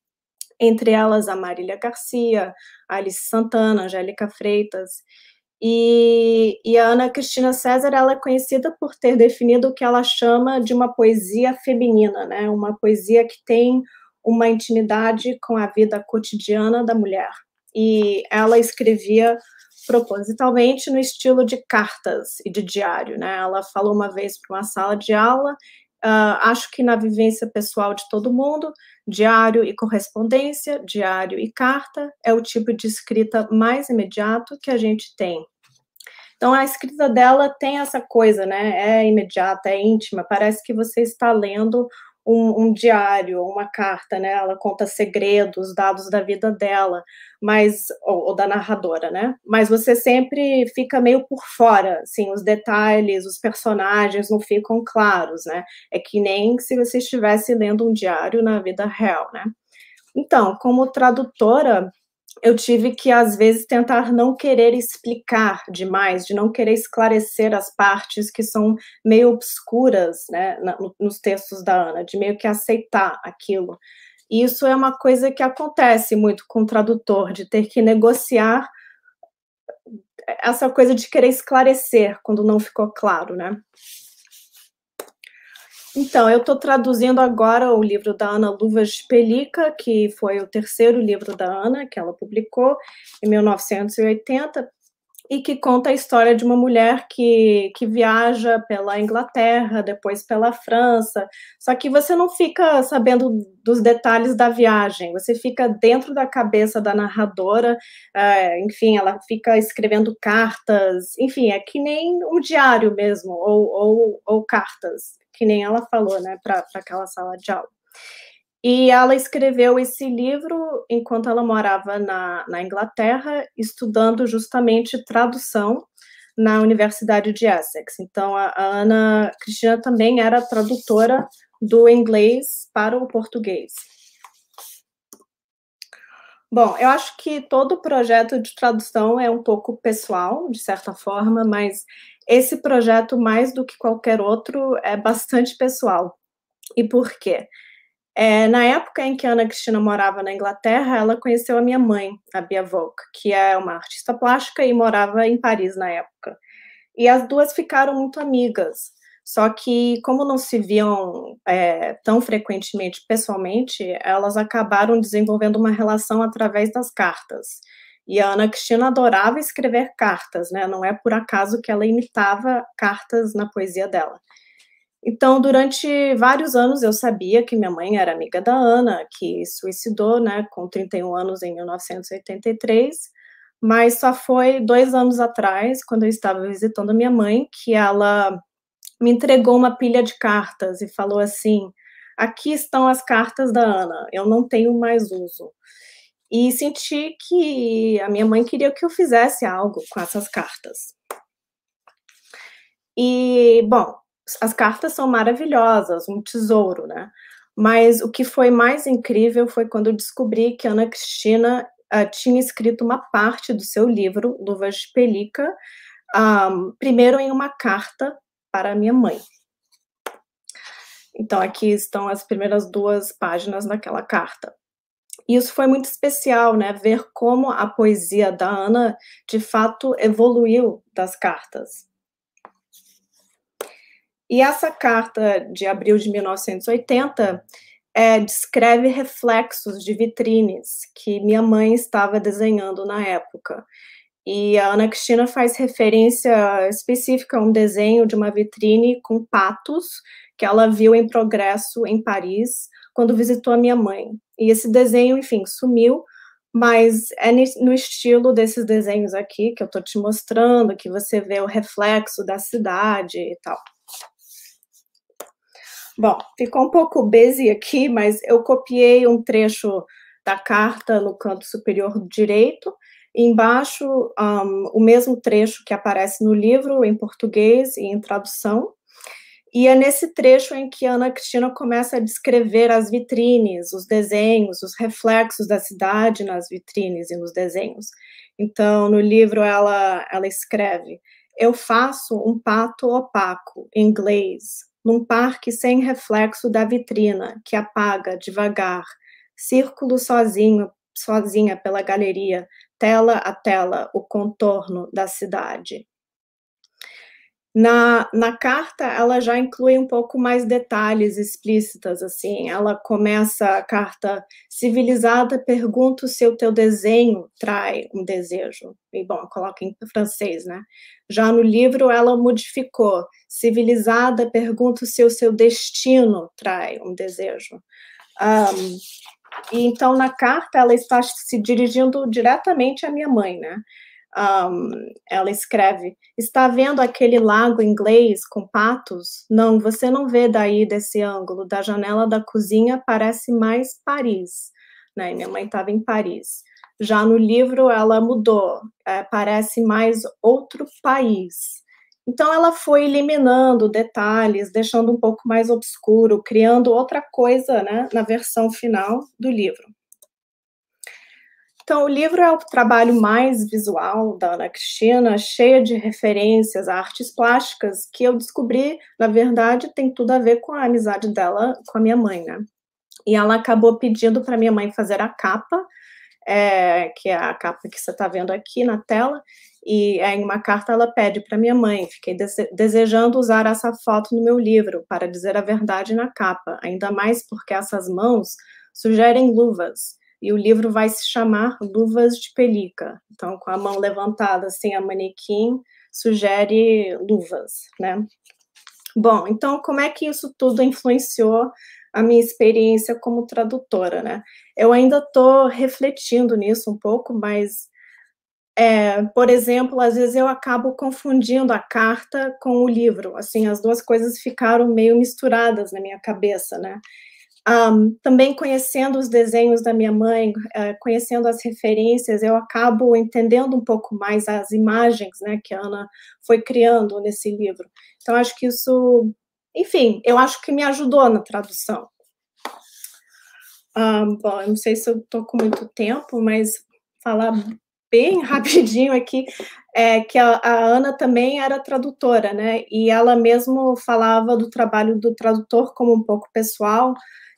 entre elas a Marília Garcia, a Alice Santana, Angélica Freitas. E, e, a Ana Cristina César ela é conhecida por ter definido o que ela chama de uma poesia feminina, né? uma poesia que tem uma intimidade com a vida cotidiana da mulher. E ela escrevia propositalmente no estilo de cartas e de diário. Né? Ela falou uma vez para uma sala de aula, uh, acho que na vivência pessoal de todo mundo, diário e correspondência, diário e carta é o tipo de escrita mais imediato que a gente tem. Então a escrita dela tem essa coisa, né? É imediata, é íntima, parece que você está lendo um, um, diário, uma carta, né? Ela conta segredos, dados da vida dela, mas ou, ou, da narradora, né? Mas você sempre fica meio por fora, assim, os detalhes, os personagens não ficam claros, né? É que nem se você estivesse lendo um diário na vida real, né? Então, como tradutora, eu tive que, às vezes, tentar não querer explicar demais, de não querer esclarecer as partes que são meio obscuras né, nos textos da Ana, de meio que aceitar aquilo. E isso é uma coisa que acontece muito com o tradutor, de ter que negociar essa coisa de querer esclarecer quando não ficou claro, né? Então, eu estou traduzindo agora o livro da Ana Luvas Pelica, que foi o terceiro livro da Ana, que ela publicou em 1980, e que conta a história de uma mulher que, que viaja pela Inglaterra, depois pela França. Só que você não fica sabendo dos detalhes da viagem, você fica dentro da cabeça da narradora, é, enfim, ela fica escrevendo cartas, enfim, é que nem um diário mesmo, ou, ou, ou cartas que nem ela falou, né, para aquela sala de aula. E ela escreveu esse livro enquanto ela morava na, na Inglaterra, estudando justamente tradução na Universidade de Essex. Então, a, a Ana Cristina também era tradutora do inglês para o português. Bom, eu acho que todo projeto de tradução é um pouco pessoal, de certa forma, mas esse projeto, mais do que qualquer outro, é bastante pessoal. E por quê? É, na época em que Ana Cristina morava na Inglaterra, ela conheceu a minha mãe, a Bia Volk, que é uma artista plástica e morava em Paris na época. E as duas ficaram muito amigas. Só que, como não se viam é, tão frequentemente pessoalmente, elas acabaram desenvolvendo uma relação através das cartas. E a Ana Cristina adorava escrever cartas, né? Não é por acaso que ela imitava cartas na poesia dela. Então, durante vários anos eu sabia que minha mãe era amiga da Ana, que suicidou, né, com 31 anos em 1983, mas só foi dois anos atrás, quando eu estava visitando a minha mãe, que ela me entregou uma pilha de cartas e falou assim: aqui estão as cartas da Ana, eu não tenho mais uso e senti que a minha mãe queria que eu fizesse algo com essas cartas. E, bom, as cartas são maravilhosas, um tesouro, né? Mas o que foi mais incrível foi quando eu descobri que Ana Cristina uh, tinha escrito uma parte do seu livro, Luvas de Pelica, um, ah, primeiro em uma carta para a minha mãe. Então, aqui estão as primeiras duas páginas daquela carta isso foi muito especial, né? Ver como a poesia da Ana de fato evoluiu das cartas. E essa carta de abril de 1980 é, descreve reflexos de vitrines que minha mãe estava desenhando na época. E a Ana Cristina faz referência específica a um desenho de uma vitrine com patos que ela viu em progresso em Paris quando visitou a minha mãe. E esse desenho, enfim, sumiu, mas é no estilo desses desenhos aqui que eu estou te mostrando, que você vê o reflexo da cidade e tal. Bom, ficou um pouco busy aqui, mas eu copiei um trecho da carta no canto superior direito. Embaixo, um, o mesmo trecho que aparece no livro, em português e em tradução. E é nesse trecho em que Ana Cristina começa a descrever as vitrines, os desenhos, os reflexos da cidade nas vitrines e nos desenhos. Então, no livro, ela, ela escreve: Eu faço um pato opaco, em inglês, num parque sem reflexo da vitrina, que apaga devagar, círculo sozinho, sozinha pela galeria, tela a tela, o contorno da cidade. Na, na carta, ela já inclui um pouco mais detalhes explícitas, assim. Ela começa a carta civilizada, pergunta se o teu desenho trai um desejo. E, bom, coloca em francês, né? Já no livro, ela modificou. Civilizada, pergunta se o seu destino trai um desejo. Um, e então, na carta, ela está se dirigindo diretamente à minha mãe, né? um, ela escreve: está vendo aquele lago inglês com patos? Não, você não vê daí desse ângulo. Da janela da cozinha parece mais Paris. Né? Minha mãe estava em Paris. Já no livro ela mudou, é, parece mais outro país. Então ela foi eliminando detalhes, deixando um pouco mais obscuro, criando outra coisa né, na versão final do livro. Então, o livro é o trabalho mais visual da Ana Cristina, cheia de referências a artes plásticas, que eu descobri, na verdade, tem tudo a ver com a amizade dela com a minha mãe, né? E ela acabou pedindo para minha mãe fazer a capa, é, que é a capa que você está vendo aqui na tela, e é em uma carta ela pede para minha mãe: fiquei desejando usar essa foto no meu livro para dizer a verdade na capa, ainda mais porque essas mãos sugerem luvas e o livro vai se chamar Luvas de Pelica. Então, com a mão levantada, assim, a manequim sugere luvas, né? Bom, então, como é que isso tudo influenciou a minha experiência como tradutora, né? Eu ainda estou refletindo nisso um pouco, mas, é, por exemplo, às vezes eu acabo confundindo a carta com o livro, assim, as duas coisas ficaram meio misturadas na minha cabeça, né? Um, também conhecendo os desenhos da minha mãe, uh, conhecendo as referências, eu acabo entendendo um pouco mais as imagens né, que a Ana foi criando nesse livro. Então, acho que isso, enfim, eu acho que me ajudou na tradução. Um, bom, eu não sei se eu estou com muito tempo, mas falar bem rapidinho aqui é que a, a, Ana também era tradutora, né? E ela mesmo falava do trabalho do tradutor como um pouco pessoal,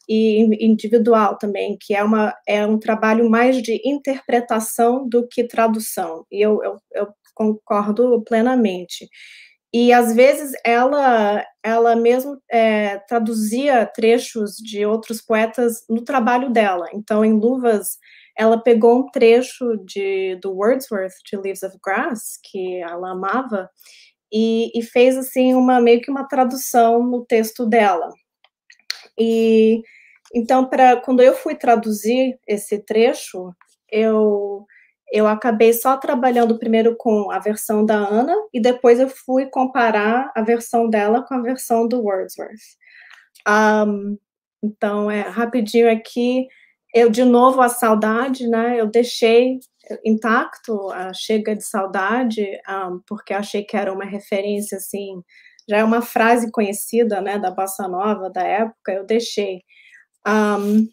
e individual também, que é, uma, é um trabalho mais de interpretação do que tradução, e eu, eu, eu concordo plenamente. E às vezes ela, ela mesmo é, traduzia trechos de outros poetas no trabalho dela. Então, em Luvas, ela pegou um trecho de do Wordsworth de Leaves of Grass que ela amava e, e fez assim uma meio que uma tradução no texto dela e então, para quando eu fui traduzir esse trecho, eu eu acabei só trabalhando primeiro com a versão da Ana e depois eu fui comparar a versão dela com a versão do Wordsworth. Um, então, é rapidinho aqui. Eu de novo a saudade, né? Eu deixei intacto a chega de saudade um, porque achei que era uma referência assim já é uma frase conhecida né, da Bossa Nova da época, eu deixei. Um,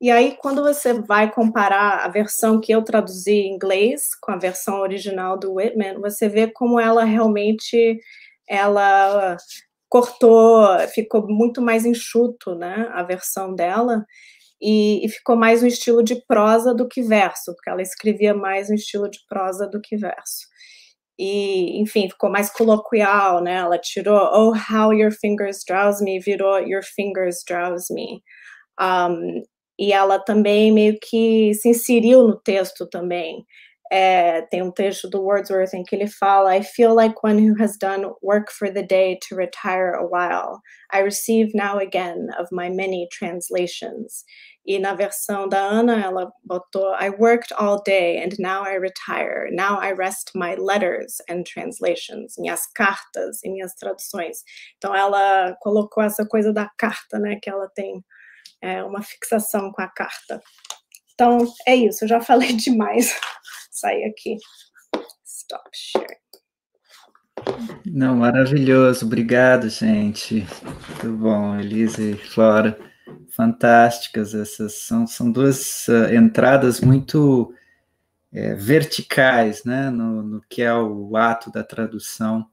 e aí, quando você vai comparar a versão que eu traduzi em inglês com a versão original do Whitman, você vê como ela realmente ela cortou, ficou muito mais enxuto, né, a versão dela, e, e ficou mais um estilo de prosa do que verso, porque ela escrevia mais um estilo de prosa do que verso e enfim ficou mais coloquial, né? Ela tirou oh how your fingers drowse me virou your fingers drowse me um, e ela também meio que se inseriu no texto também. É, tem um texto do Wordsworth em que ele fala: I feel like one who has done work for the day to retire a while. I receive now again of my many translations. E na versão da Ana, ela botou: I worked all day and now I retire. Now I rest my letters and translations, minhas cartas e minhas traduções. Então ela colocou essa coisa da carta, né? Que ela tem é, uma fixação com a carta. Então é isso, eu já falei demais. Saí aqui. Stop sharing. Não, maravilhoso, obrigado, gente. Muito bom, Elisa e Flora fantásticas. Essas são, são duas uh, entradas muito é, verticais né, no, no, que é o ato da tradução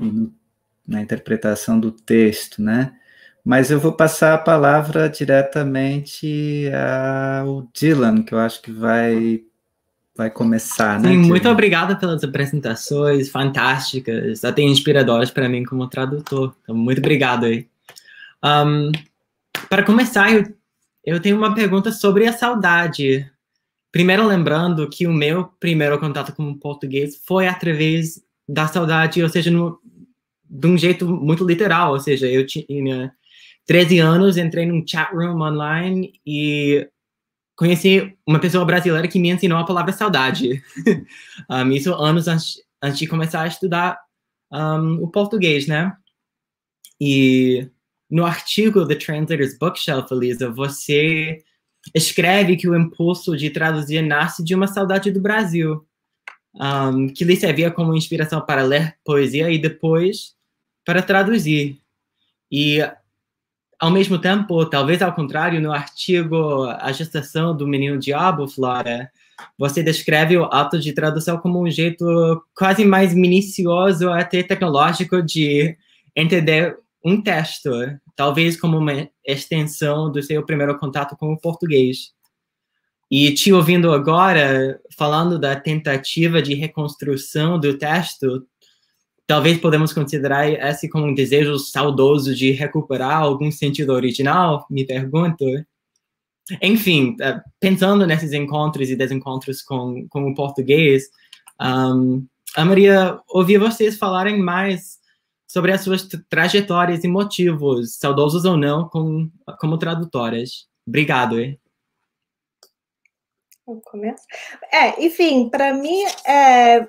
e no, na interpretação do texto. Né? Mas eu vou passar a palavra diretamente ao Dylan, que eu acho que vai vai começar, né? Sim, muito obrigada pelas apresentações fantásticas, até inspiradoras para mim como tradutor. Então, muito obrigado aí. Um, para começar, eu, eu tenho uma pergunta sobre a saudade. Primeiro, lembrando que o meu primeiro contato com o português foi através da saudade, ou seja, no, de um jeito muito literal. Ou seja, eu tinha 13 anos, entrei num chat room online e conheci uma pessoa brasileira que me ensinou a palavra saudade. um, isso anos antes, antes, de começar a estudar um, o português, né? E no artigo The Translator's Bookshelf, Elisa, você escreve que o impulso de traduzir nasce de uma saudade do Brasil, um, que lhe servia como inspiração para ler poesia e depois para traduzir. E, ao mesmo tempo, talvez ao contrário, no artigo A Gestação do Menino Diabo, Flora, você descreve o ato de tradução como um jeito quase mais minucioso, até tecnológico, de entender um texto, né? talvez como uma extensão do seu primeiro contato com o português. E te ouvindo agora, falando da tentativa de reconstrução do texto, talvez podemos considerar esse como um desejo saudoso de recuperar algum sentido original, me pergunto. Enfim, eh, pensando nesses encontros e desencontros com, com o português, um, a Maria ouvir vocês falarem mais sobre as suas trajetórias e motivos, saudosos ou não, com, como tradutoras. Obrigado. Hein? Eu começo. É, enfim, para mim, é...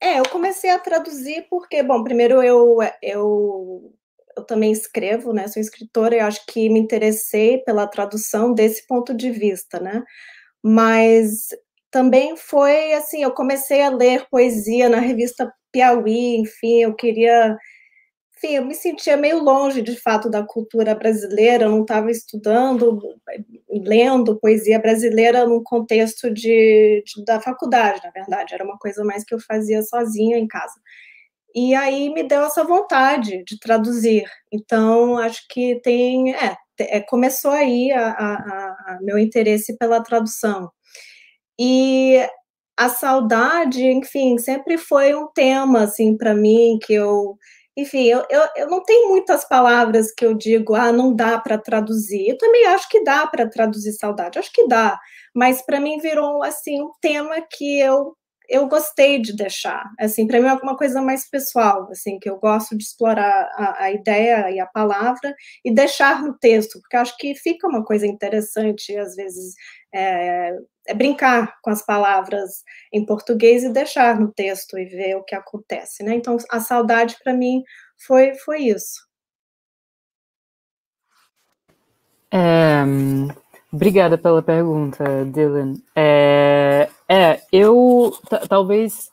é, eu comecei a traduzir porque, bom, primeiro eu, eu eu também escrevo, né? Sou escritora e acho que me interessei pela tradução desse ponto de vista, né? Mas também foi assim, eu comecei a ler poesia na revista Piauí, enfim, eu queria. Enfim, eu me sentia meio longe, de fato, da cultura brasileira, eu não estava estudando, lendo poesia brasileira num contexto de, de, da faculdade, na verdade, era uma coisa mais que eu fazia sozinha em casa. E aí me deu essa vontade de traduzir. Então, acho que tem. É, é começou aí o meu interesse pela tradução. E a saudade, enfim, sempre foi um tema, assim, para mim, que eu. Enfim, eu, eu, eu, não tenho muitas palavras que eu digo, ah, não dá para traduzir. Eu também acho que dá para traduzir saudade, acho que dá. Mas para mim virou, assim, um tema que eu eu gostei de deixar. Assim, para mim é uma coisa mais pessoal, assim, que eu gosto de explorar a, a, ideia e a palavra e deixar no texto, porque acho que fica uma coisa interessante, às vezes, é, é brincar com as palavras em português e deixar no texto e ver o que acontece, né? Então, a saudade para mim foi foi isso. É, obrigada pela pergunta, Dylan. É, é eu talvez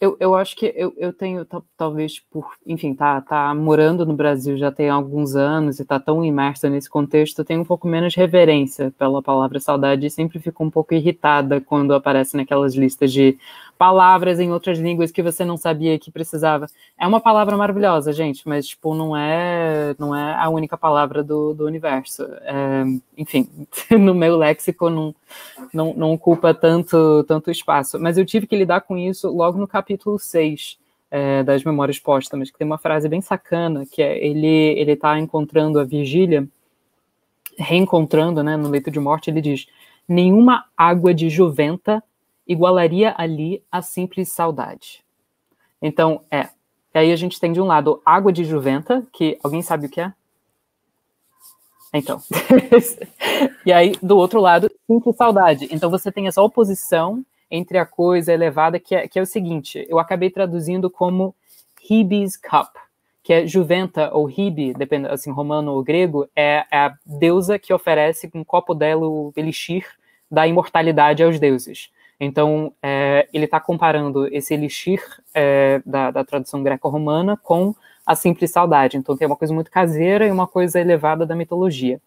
eu, eu acho que eu, eu tenho, talvez, por, enfim, tá, tá morando no Brasil já tem alguns anos e tá tão imersa nesse contexto, eu tenho um pouco menos reverência pela palavra saudade e sempre fico um pouco irritada quando aparece naquelas listas de palavras em outras línguas que você não sabia que precisava. É uma palavra maravilhosa, gente, mas tipo não é não é a única palavra do, do universo. É, enfim, no meu léxico não, não não ocupa tanto tanto espaço, mas eu tive que lidar com isso logo no capítulo 6 é, das Memórias Póstumas, que tem uma frase bem sacana que é ele ele tá encontrando a vigília, reencontrando, né, no leito de morte, ele diz: "Nenhuma água de juventa igualaria ali a simples saudade. Então, é. E aí a gente tem de um lado água de juventa, que alguém sabe o que é? Então. e aí, do outro lado, simples saudade. Então você tem essa oposição entre a coisa elevada, que é, que é o seguinte: eu acabei traduzindo como Hibis Cup, que é Juventa ou Hibe, depende, assim, romano ou grego, é, é a deusa que oferece um copo dela o elixir da imortalidade aos deuses. Então, é, ele está comparando esse elixir é, da, da tradição greco-romana com a simples saudade. Então, tem uma coisa muito caseira e uma coisa elevada da mitologia.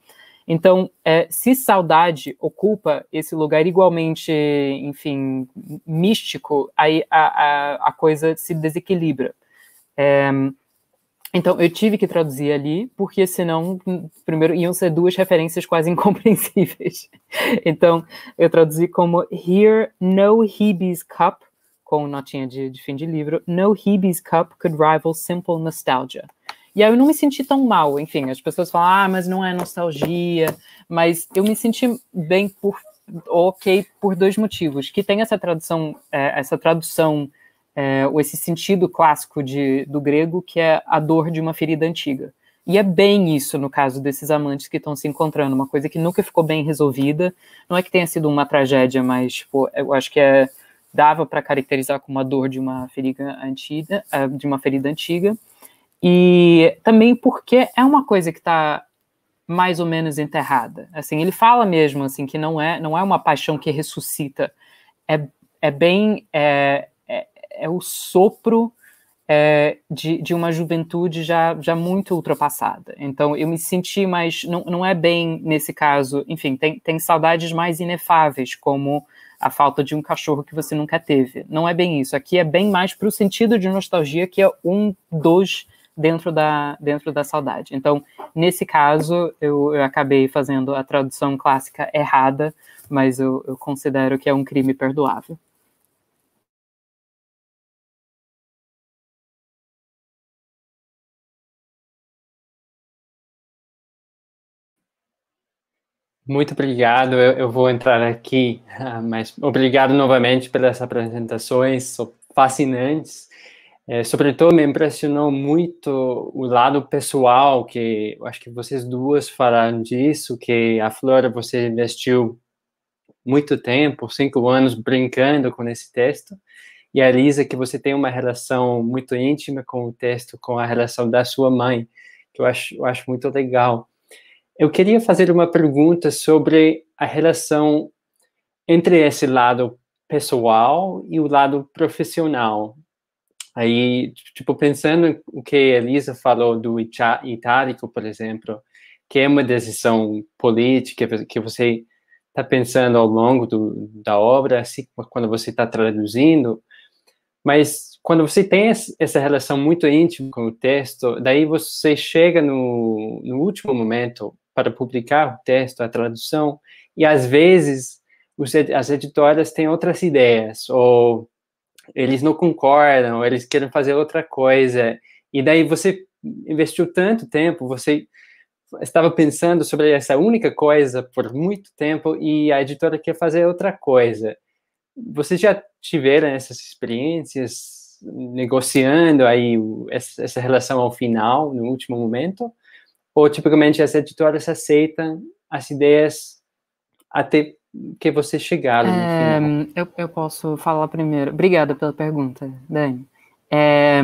Então, é, se saudade ocupa esse lugar igualmente, enfim, místico, aí a, a, a coisa se desequilibra. É, então, eu tive que traduzir ali, porque senão, hum, primeiro, iam ser duas referências quase incompreensíveis. Então, eu traduzi como Here no Hebe's cup, com notinha de, de fim de livro, No Hebe's cup could rival simple nostalgia. E aí eu não me senti tão mal, enfim, as pessoas falam, ah, mas não é nostalgia, mas eu me senti bem por, ok, por dois motivos, que tem essa tradução, é, essa tradução é, ou esse sentido clássico de, do grego, que é a dor de uma ferida antiga. E é bem isso no caso desses amantes que estão se encontrando, uma coisa que nunca ficou bem resolvida. Não é que tenha sido uma tragédia, mas tipo, eu acho que é, dava para caracterizar como a dor de uma ferida antiga, é, de uma ferida antiga. E também porque é uma coisa que está mais ou menos enterrada. Assim, ele fala mesmo assim que não é não é uma paixão que ressuscita. É, é bem é, é o sopro é, de, de uma juventude já, já muito ultrapassada. Então, eu me senti mais. Não, não é bem nesse caso. Enfim, tem, tem saudades mais inefáveis, como a falta de um cachorro que você nunca teve. Não é bem isso. Aqui é bem mais para o sentido de nostalgia, que é um dos dentro da, dentro da saudade. Então, nesse caso, eu, eu acabei fazendo a tradução clássica errada, mas eu, eu considero que é um crime perdoável. Muito obrigado. Eu, eu, vou entrar aqui, ah, mas obrigado novamente pelas apresentações fascinantes. É, sobretudo, me impressionou muito o lado pessoal, que acho que vocês duas falaram disso, que a Flora, você investiu muito tempo, cinco anos, brincando com esse texto, e a Lisa, que você tem uma relação muito íntima com o texto, com a relação da sua mãe, que eu acho, eu acho muito legal. Eu queria fazer uma pergunta sobre a relação entre esse lado pessoal e o lado profissional. Aí, tipo, pensando o que a Elisa falou do Itálico, por exemplo, que é uma decisão política que você está pensando ao longo do, da obra, assim, quando você está traduzindo, mas quando você tem essa relação muito íntima com o texto, daí você chega no, no último momento para publicar o texto, a tradução, e às vezes os, as editoras têm outras ideias, ou eles não concordam, eles querem fazer outra coisa, e daí você investiu tanto tempo, você estava pensando sobre essa única coisa por muito tempo e a editora quer fazer outra coisa. Vocês já tiveram essas experiências negociando aí essa relação ao final, no último momento? ou tipicamente as editoras aceitam as ideias até que você chegar é, eu, eu, posso falar primeiro. Obrigada pela pergunta, Dani. É,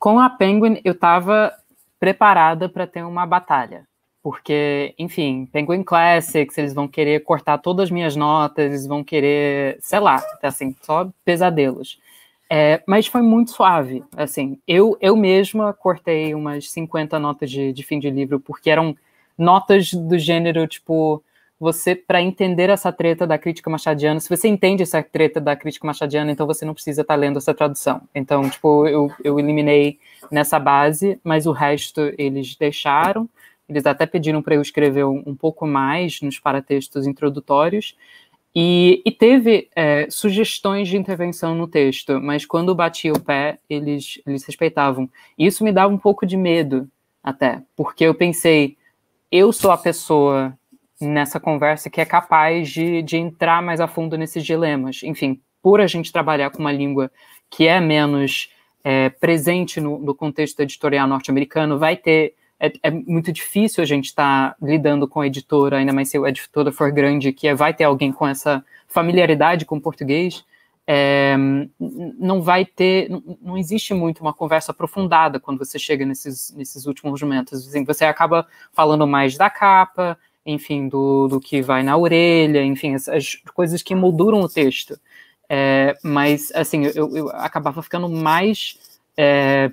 com a Penguin, eu estava preparada para ter uma batalha. Porque, enfim, Penguin Classics, eles vão querer cortar todas as minhas notas, eles vão querer, sei lá, assim, só pesadelos. É, mas foi muito suave, assim, eu, eu mesma cortei umas 50 notas de, de fim de livro, porque eram notas do gênero, tipo, você, para entender essa treta da crítica machadiana, se você entende essa treta da crítica machadiana, então você não precisa estar tá lendo essa tradução. Então, tipo, eu, eu eliminei nessa base, mas o resto eles deixaram. Eles até pediram para eu escrever um, um pouco mais nos paratextos introdutórios, e, e teve é, sugestões de intervenção no texto, mas quando batia o pé, eles, eles respeitavam. E isso me dava um pouco de medo, até, porque eu pensei, eu sou a pessoa nessa conversa que é capaz de, de entrar mais a fundo nesses dilemas. Enfim, por a gente trabalhar com uma língua que é menos é, presente no, no contexto editorial norte-americano, vai ter é, é muito difícil a gente estar tá lidando com a editora, ainda mais se a editora for grande, que é, vai ter alguém com essa familiaridade com o português. É, não vai ter, não existe muito uma conversa aprofundada quando você chega nesses, nesses últimos momentos. Assim, você acaba falando mais da capa, enfim, do, do que vai na orelha, enfim, as, as coisas que molduram o texto. É, mas, assim, eu, eu acabava ficando mais é,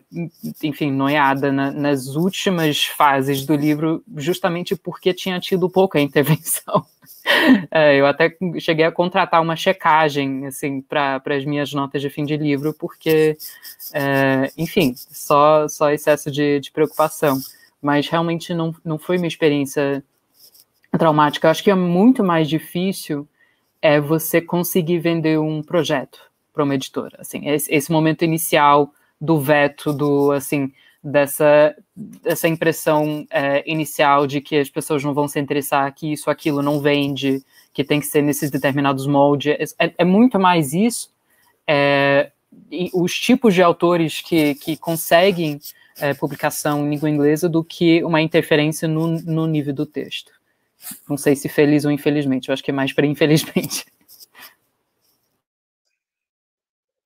enfim, noiada na, nas últimas fases do livro, justamente porque tinha tido pouca intervenção. É, eu até cheguei a contratar uma checagem assim para as minhas notas de fim de livro, porque, é, enfim, só, só excesso de, de preocupação. Mas realmente não, não foi uma experiência traumática. Eu acho que é muito mais difícil é você conseguir vender um projeto para uma editora. Assim, esse, esse momento inicial do veto, do assim, dessa, essa impressão é, inicial de que as pessoas não vão se interessar, que isso, aquilo não vende, que tem que ser nesses determinados moldes. É, é, é muito mais isso. É, os tipos de autores que, que conseguem é, publicação em língua inglesa do que uma interferência no, no nível do texto. Não sei se feliz ou infelizmente, eu acho que é mais para infelizmente.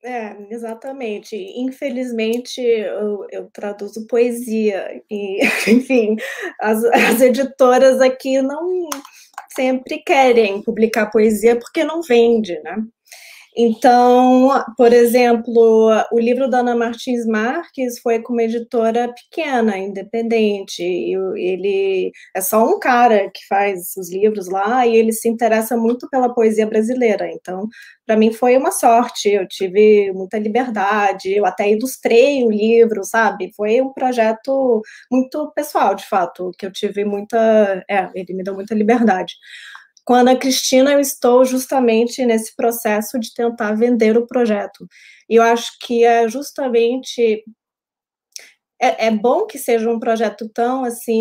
É, exatamente. Infelizmente, eu, eu traduzo poesia, e, enfim, as, as editoras aqui não sempre querem publicar poesia porque não vende, né? Então, por exemplo, o livro da Ana Martins Marques foi com uma editora pequena, independente. Ele é só um cara que faz os livros lá e ele se interessa muito pela poesia brasileira. Então, para mim foi uma sorte. Eu tive muita liberdade. Eu até ilustrei o livro, sabe? Foi um projeto muito pessoal, de fato, que eu tive muita. É, ele me deu muita liberdade. Com a Ana Cristina, eu estou justamente nesse processo de tentar vender o projeto. E eu acho que é justamente é, é, bom que seja um projeto tão assim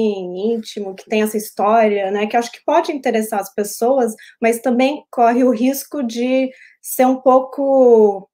íntimo, que tem essa história, né? Que acho que pode interessar as pessoas, mas também corre o risco de ser um pouco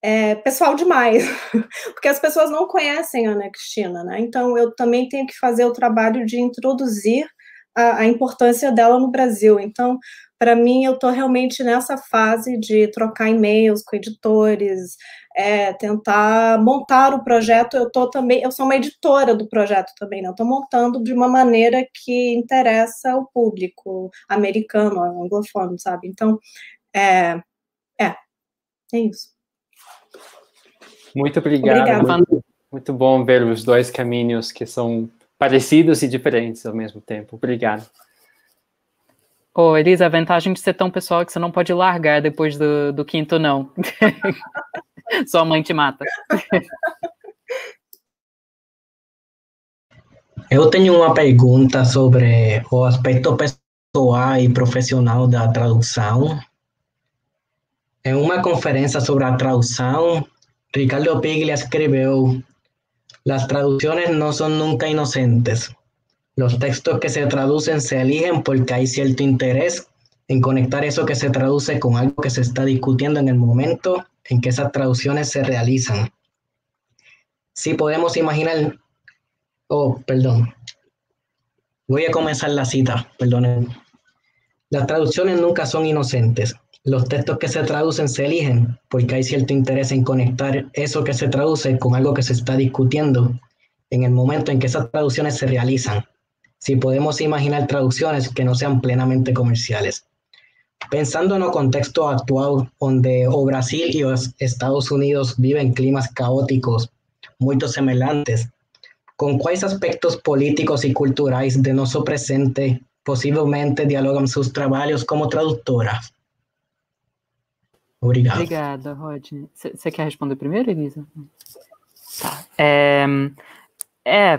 é, pessoal demais, porque as pessoas não conhecem a Ana Cristina, né? Então eu também tenho que fazer o trabalho de introduzir a, a importância dela no Brasil. Então, para mim, eu estou realmente nessa fase de trocar e-mails com editores, é, tentar montar o projeto. Eu tô também, eu sou uma editora do projeto também, não né? estou montando de uma maneira que interessa o público americano, anglofone, sabe? Então, é, é, é isso. Muito obrigado. Obrigada. Muito bom ver os dois caminhos que são parecidos e diferentes ao mesmo tempo. Obrigado. Ô, oh, Elisa, a vantagem de ser tão pessoal é que você não pode largar depois do, do quinto, não. Sua mãe te mata. Eu tenho uma pergunta sobre o aspecto pessoal e profissional da tradução. Em uma conferência sobre a tradução, Ricardo Piglia escreveu Las traducciones no son nunca inocentes. Los textos que se traducen se eligen porque hay cierto interés en conectar eso que se traduce con algo que se está discutiendo en el momento en que esas traducciones se realizan. Si podemos imaginar, oh, perdón, voy a comenzar la cita, perdónenme. Las traducciones nunca son inocentes los textos que se traducen se eligen porque hay cierto interés en conectar eso que se traduce con algo que se está discutiendo en el momento en que esas traducciones se realizan, si podemos imaginar traducciones que no sean plenamente comerciales. Pensando en un contexto actual donde o Brasil y Estados Unidos viven climas caóticos, muy semejantes, ¿con cuáles aspectos políticos y culturales de nuestro presente posiblemente dialogan sus trabajos como traductoras? Obrigado. Obrigada, Rodney. Você quer responder primeiro, Elisa? Tá. É, é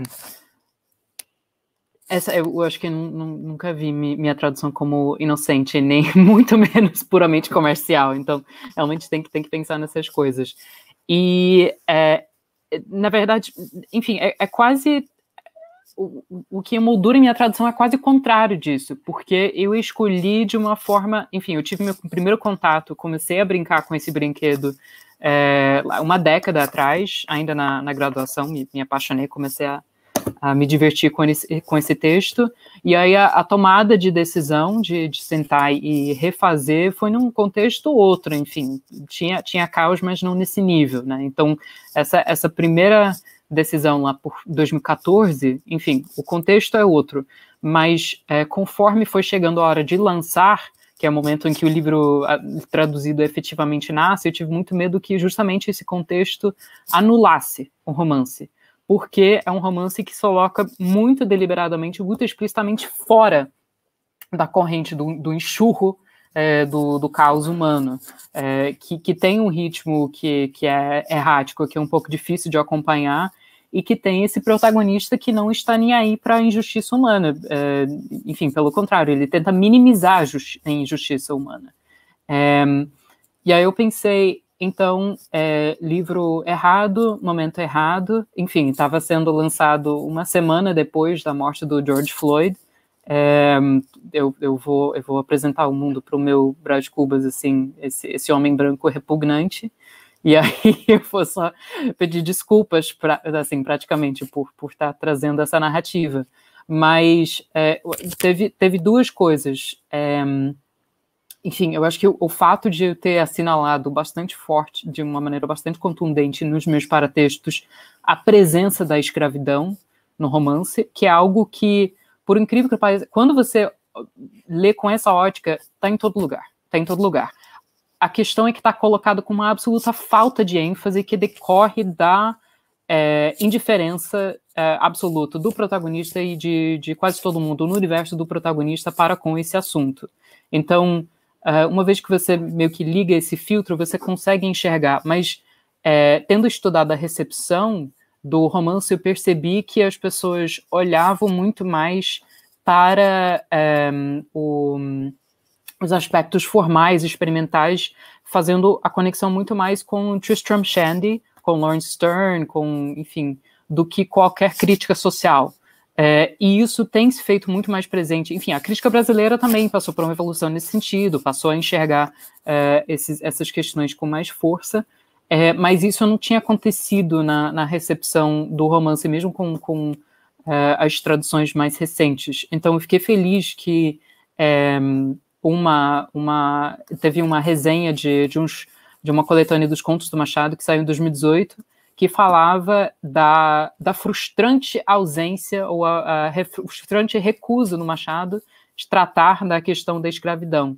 essa eu acho que nunca vi minha tradução como inocente, nem muito menos puramente comercial. Então, realmente tem que, tem que pensar nessas coisas. E, é, na verdade, enfim, é, é quase o, o que moldura em minha tradução é quase o contrário disso, porque eu escolhi de uma forma. Enfim, eu tive meu primeiro contato, comecei a brincar com esse brinquedo é, uma década atrás, ainda na, na graduação, me, me, apaixonei, comecei a, a me divertir com esse, com esse, texto. E aí a, a tomada de decisão de, de, sentar e refazer foi num contexto outro, enfim. Tinha, tinha caos, mas não nesse nível, né? Então, essa, essa primeira decisão lá por 2014, enfim, o contexto é outro. Mas é, conforme foi chegando a hora de lançar, que é o momento em que o livro traduzido efetivamente nasce, eu tive muito medo que justamente esse contexto anulasse o romance. Porque é um romance que se coloca muito deliberadamente, muito explicitamente fora da corrente do, do enxurro é, do, do, caos humano, é, que, que, tem um ritmo que, que é errático, que é um pouco difícil de acompanhar, e que tem esse protagonista que não está nem aí para a injustiça humana. É, enfim, pelo contrário, ele tenta minimizar a, injustiça humana. É, e aí eu pensei, então, é, livro errado, momento errado, enfim, estava sendo lançado uma semana depois da morte do George Floyd. É, eu, eu, vou, eu vou apresentar o mundo para o meu Brad Cubas, assim, esse, esse homem branco repugnante. E aí eu vou só pedir desculpas, pra, assim, praticamente, por estar por tá trazendo essa narrativa. Mas é, teve, teve duas coisas. É, enfim, eu acho que o, o, fato de eu ter assinalado bastante forte, de uma maneira bastante contundente nos meus paratextos, a presença da escravidão no romance, que é algo que, por incrível que pareça, quando você lê com essa ótica, está em todo lugar. Está em todo lugar a questão é que está colocado com uma absoluta falta de ênfase que decorre da é, indiferença é, absoluta do protagonista e de, de quase todo mundo no universo do protagonista para com esse assunto. Então, é, uma vez que você meio que liga esse filtro, você consegue enxergar, mas é, tendo estudado a recepção do romance, eu percebi que as pessoas olhavam muito mais para é, o os aspectos formais, experimentais, fazendo a conexão muito mais com Tristram Shandy, com Lawrence Stern, com, enfim, do que qualquer crítica social. É, e isso tem se feito muito mais presente. Enfim, a crítica brasileira também passou por uma evolução nesse sentido, passou a enxergar é, esses, essas questões com mais força, é, mas isso não tinha acontecido na, na recepção do romance, mesmo com, com é, as traduções mais recentes. Então, eu fiquei feliz que é, uma, uma teve uma resenha de, de, uns, de uma coletânea dos contos do Machado que saiu em 2018 que falava da, da frustrante ausência ou a, a frustrante recusa no Machado de tratar da questão da escravidão.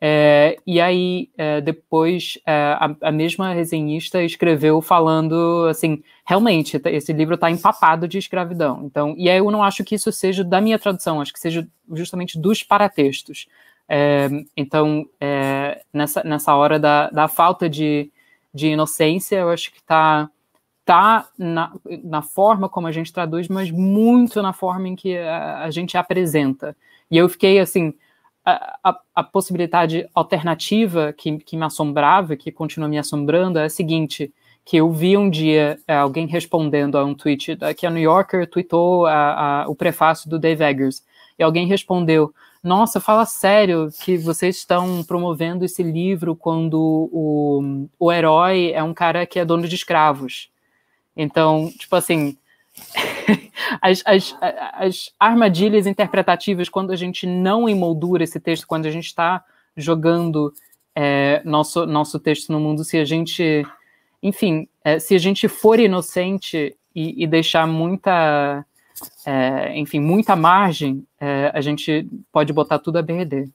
É, e aí, é, depois, é, a, a, mesma resenhista escreveu falando assim: realmente, tá, esse livro está empapado de escravidão. Então, e aí eu não acho que isso seja da minha tradução, acho que seja justamente dos paratextos. É, então, é, nessa, nessa hora da, da falta de, de inocência, eu acho que está tá na, na forma como a gente traduz, mas muito na forma em que a, a gente apresenta. E eu fiquei assim. A, a, a possibilidade alternativa que, que me assombrava, que continua me assombrando, é a seguinte: que eu vi um dia é, alguém respondendo a um tweet, que a New Yorker tweetou a, a, o prefácio do Dave Eggers, e alguém respondeu, nossa, fala sério que vocês estão promovendo esse livro quando o, o herói é um cara que é dono de escravos. Então, tipo assim, as, as, as armadilhas interpretativas, quando a gente não emoldura esse texto, quando a gente está jogando é, nosso, nosso texto no mundo, se a gente, enfim, é, se a gente for inocente e, e deixar muita é, enfim, muita margem, é, a gente pode botar tudo a BRD.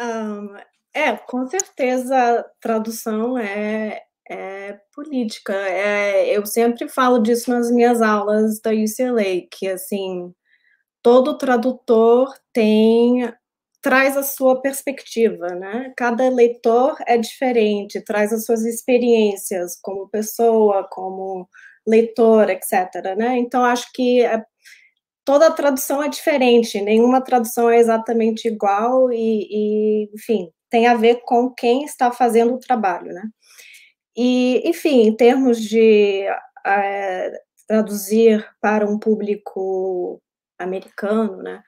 Um, é, com certeza, tradução é, é política. É, eu sempre falo disso nas minhas aulas da UCLA, que assim todo tradutor tem traz a sua perspectiva, né? Cada leitor é diferente, traz as suas experiências como pessoa, como leitor, etc. Né? Então, acho que é, toda tradução é diferente, nenhuma tradução é exatamente igual e, e, enfim, tem a ver com quem está fazendo o trabalho, né? E, enfim, em termos de é, traduzir para um público americano, né?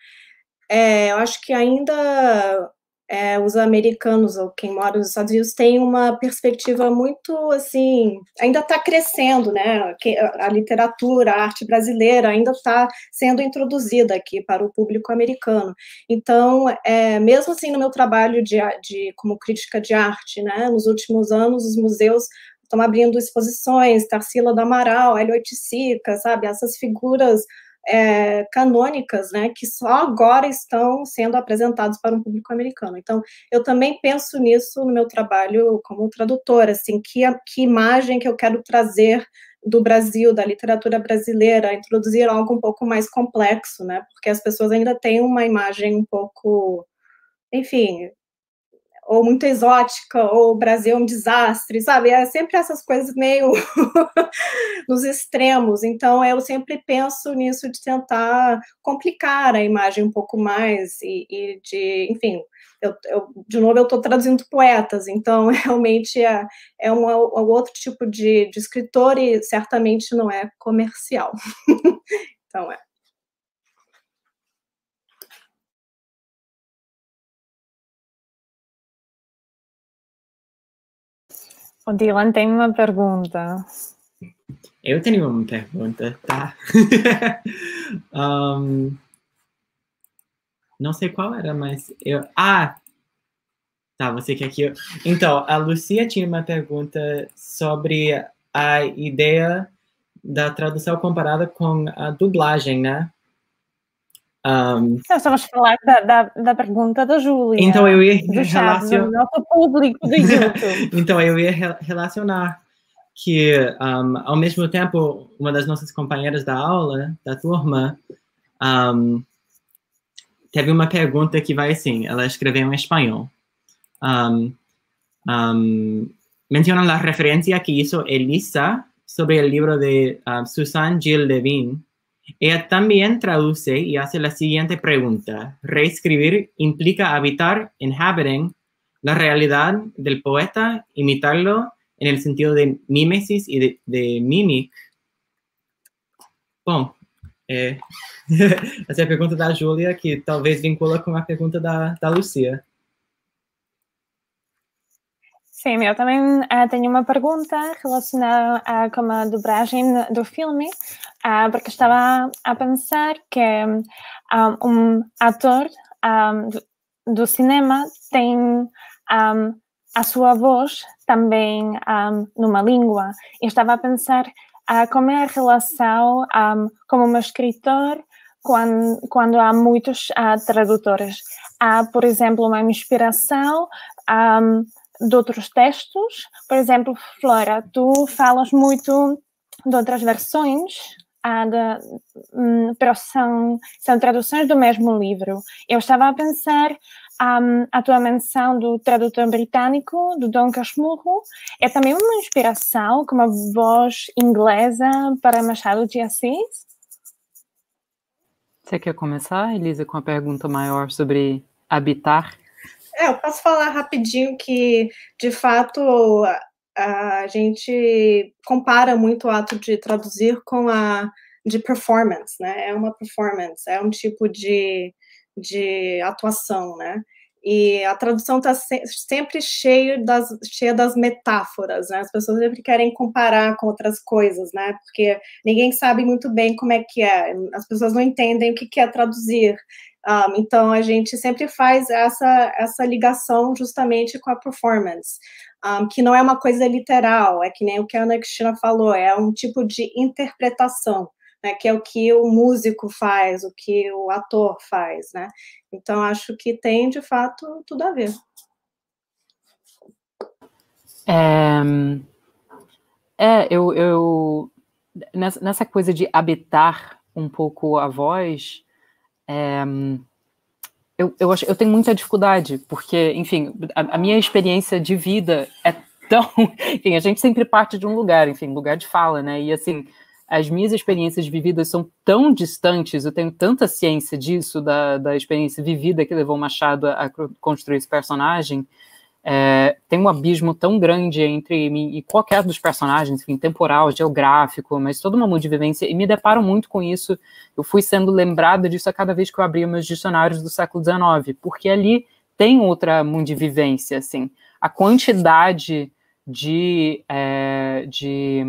É, eu acho que ainda é, os americanos ou quem mora nos Estados Unidos tem uma perspectiva muito assim, ainda está crescendo, né? A literatura, a arte brasileira ainda está sendo introduzida aqui para o público americano. Então, é, mesmo assim, no meu trabalho de, de como crítica de arte, né? Nos últimos anos, os museus estão abrindo exposições, Tarsila do Amaral, Hélio Oiticica, sabe? Essas figuras é, canônicas, né, que só agora estão sendo apresentados para um público americano. Então, eu também penso nisso no meu trabalho como tradutora, assim, que, que imagem que eu quero trazer do Brasil, da literatura brasileira, introduzir algo um pouco mais complexo, né, porque as pessoas ainda têm uma imagem um pouco, enfim, ou muito exótica, ou o Brasil é um desastre, sabe? É sempre essas coisas meio nos extremos. Então, eu sempre penso nisso de tentar complicar a imagem um pouco mais e, e de, enfim, eu, eu, de novo, eu estou traduzindo poetas, então realmente é, é um, é um outro tipo de, de escritor e certamente não é comercial. então, é. O Dylan tem uma pergunta. Eu tenho uma pergunta, tá? um, não sei qual era, mas eu. Ah! Tá, você quer que eu. Então, a Lucia tinha uma pergunta sobre a ideia da tradução comparada com a dublagem, né? Um, Estamos a falar da, da, da, pergunta da Júlia. Então eu ia relacionar. nosso público do YouTube. então eu ia relacionar que, um, ao mesmo tempo, uma das nossas companheiras da aula, da turma, um, teve uma pergunta que vai assim: ela escreveu em espanhol. menciona a referência que hizo Elisa sobre o livro de uh, Susan Gill Levine. Ella también traduce y hace la siguiente pregunta. Reescribir implica habitar, inhabiting, la realidad del poeta, imitarlo en el sentido de mimesis y de, de mimic. Bom, hace eh, pregunta da Júlia, que talvez vincula con la pregunta da, da Lucia. Sim, eu também uh, tenho uma pergunta relacionada uh, com a dublagem do filme, uh, porque estava a pensar que um, ah, um ator um, do, cinema tem um, a sua voz também numa língua. E estava a pensar como é a relação como um escritor quando, quando há muitos tradutores. Há, por exemplo, uma inspiração de outros textos. Por exemplo, Flora, tu falas muito de outras versões, ah, de, hum, pero são, são traduções do mesmo livro. Eu estava a pensar um, a tua menção do tradutor britânico, do Dom Casmurro, é também uma inspiração como a voz inglesa para Machado de Assis? Você quer começar, Elisa, com a pergunta maior sobre habitar é, eu posso falar rapidinho que, de fato, a, gente compara muito o ato de traduzir com a de performance, né? É uma performance, é um tipo de, de atuação, né? E a tradução está sempre cheia das, cheia das metáforas, né? As pessoas sempre querem comparar com outras coisas, né? Porque ninguém sabe muito bem como é que é, as pessoas não entendem o que, que é traduzir. Um, ah, então, a gente sempre faz essa, essa ligação justamente com a performance, um, ah, que não é uma coisa literal, é que nem o que a Ana Cristina falou, é um tipo de interpretação, né, que é o que o músico faz, o que o ator faz. Né? Então, acho que tem, de fato, tudo a ver. É, é eu, eu nessa, nessa coisa de habitar um pouco a voz, é, eu, eu, acho, eu tenho muita dificuldade, porque, enfim, a, a minha experiência de vida é tão. Enfim, a gente sempre parte de um lugar, enfim, lugar de fala, né? E assim, as minhas experiências vividas são tão distantes, eu tenho tanta ciência disso, da, da experiência vivida que levou Machado a, a construir esse personagem, é, tem um abismo tão grande entre mim e qualquer dos personagens, enfim, temporal, geográfico, mas toda uma multivivência, e me deparo muito com isso. Eu fui sendo lembrada disso a cada vez que eu abria meus dicionários do século XIX, porque ali tem outra multivivência, assim. A quantidade de, é, de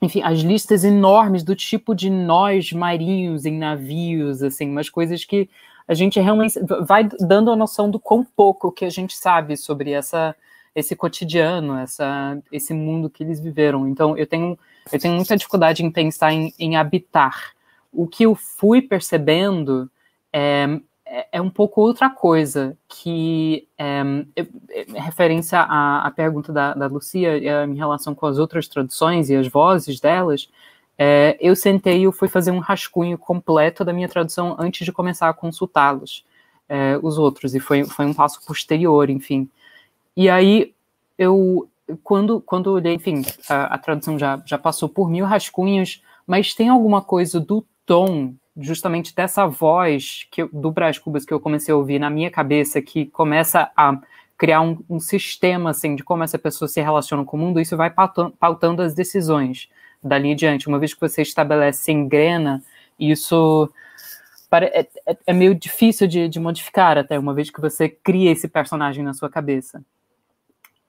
enfim, as listas enormes do tipo de nós marinhos em navios, assim, umas coisas que a gente realmente vai dando a noção do quão pouco que a gente sabe sobre essa esse cotidiano, essa, esse mundo que eles viveram. Então, eu tenho, eu tenho muita dificuldade em pensar em, em habitar. O que eu fui percebendo é, é, é um pouco outra coisa, que é, é, é referência à, à pergunta da, da Lucia em relação com as outras traduções e as vozes delas, é, eu sentei e fui fazer um rascunho completo da minha tradução antes de começar a consultá-los, é, os outros, e foi, foi um passo posterior, enfim. E aí, eu, quando, quando olhei, enfim, a, a tradução já, já passou por mil rascunhos, mas tem alguma coisa do tom, justamente dessa voz que eu, do Brás Cubas que eu comecei a ouvir na minha cabeça, que começa a criar um, um sistema, assim, de como essa pessoa se relaciona com o mundo, isso vai pautando, pautando as decisões dali em diante. Uma vez que você estabelece engrena, isso é, é, é meio difícil de, de, modificar até, uma vez que você cria esse personagem na sua cabeça.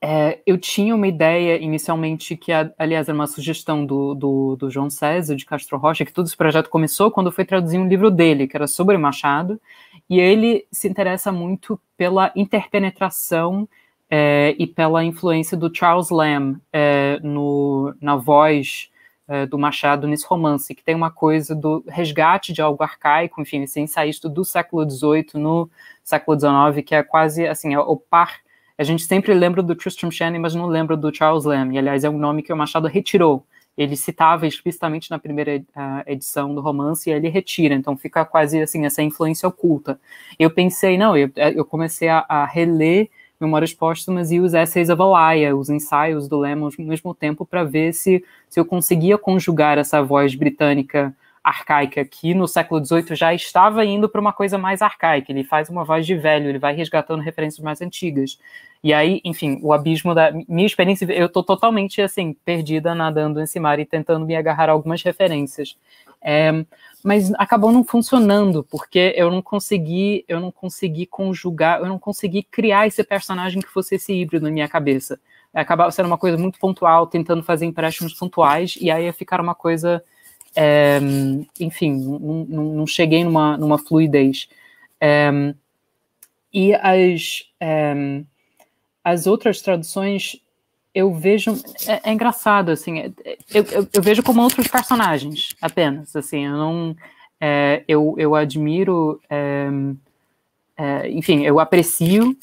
É, eu tinha uma ideia inicialmente que, aliás, era uma sugestão do, do, do João César de Castro Rocha, que todo esse projeto começou quando foi traduzir um livro dele, que era sobre Machado, e ele se interessa muito pela interpenetração é, e pela influência do Charles Lamb é, no, na voz é, do Machado nesse romance, que tem uma coisa do resgate de algo arcaico, enfim, esse ensaísta do século XVIII no século XIX, que é quase assim, é o par. A gente sempre lembra do Tristram Shandy, mas não lembra do Charles Lamb. E, aliás, é um nome que o Machado retirou. Ele citava explicitamente na primeira é, edição do romance e ele retira. Então fica quase assim essa influência oculta. Eu pensei, não, eu, é, eu comecei a, a reler Memórias Póstumas e os essays da Alaya, os ensaios do Lemos, ao mesmo tempo, para ver se, se eu conseguia conjugar essa voz britânica arcaica, que no século XVIII já estava indo para uma coisa mais arcaica. Ele faz uma voz de velho, ele vai resgatando referências mais antigas. E aí, enfim, o abismo da minha experiência, eu estou totalmente assim perdida nadando nesse mar e tentando me agarrar a algumas referências. É, mas acabou não funcionando, porque eu não consegui, eu não consegui conjugar, eu não consegui criar esse personagem que fosse esse híbrido na minha cabeça. Acabava sendo uma coisa muito pontual, tentando fazer empréstimos pontuais, e aí ia ficar uma coisa, é, enfim, não, não, não, cheguei numa, numa fluidez. É, e as, é, as outras traduções eu vejo. É, é engraçado, assim. É, é, eu, eu, eu, vejo como outros personagens apenas. Assim, eu não. É, eu, eu admiro. É, é enfim, eu aprecio,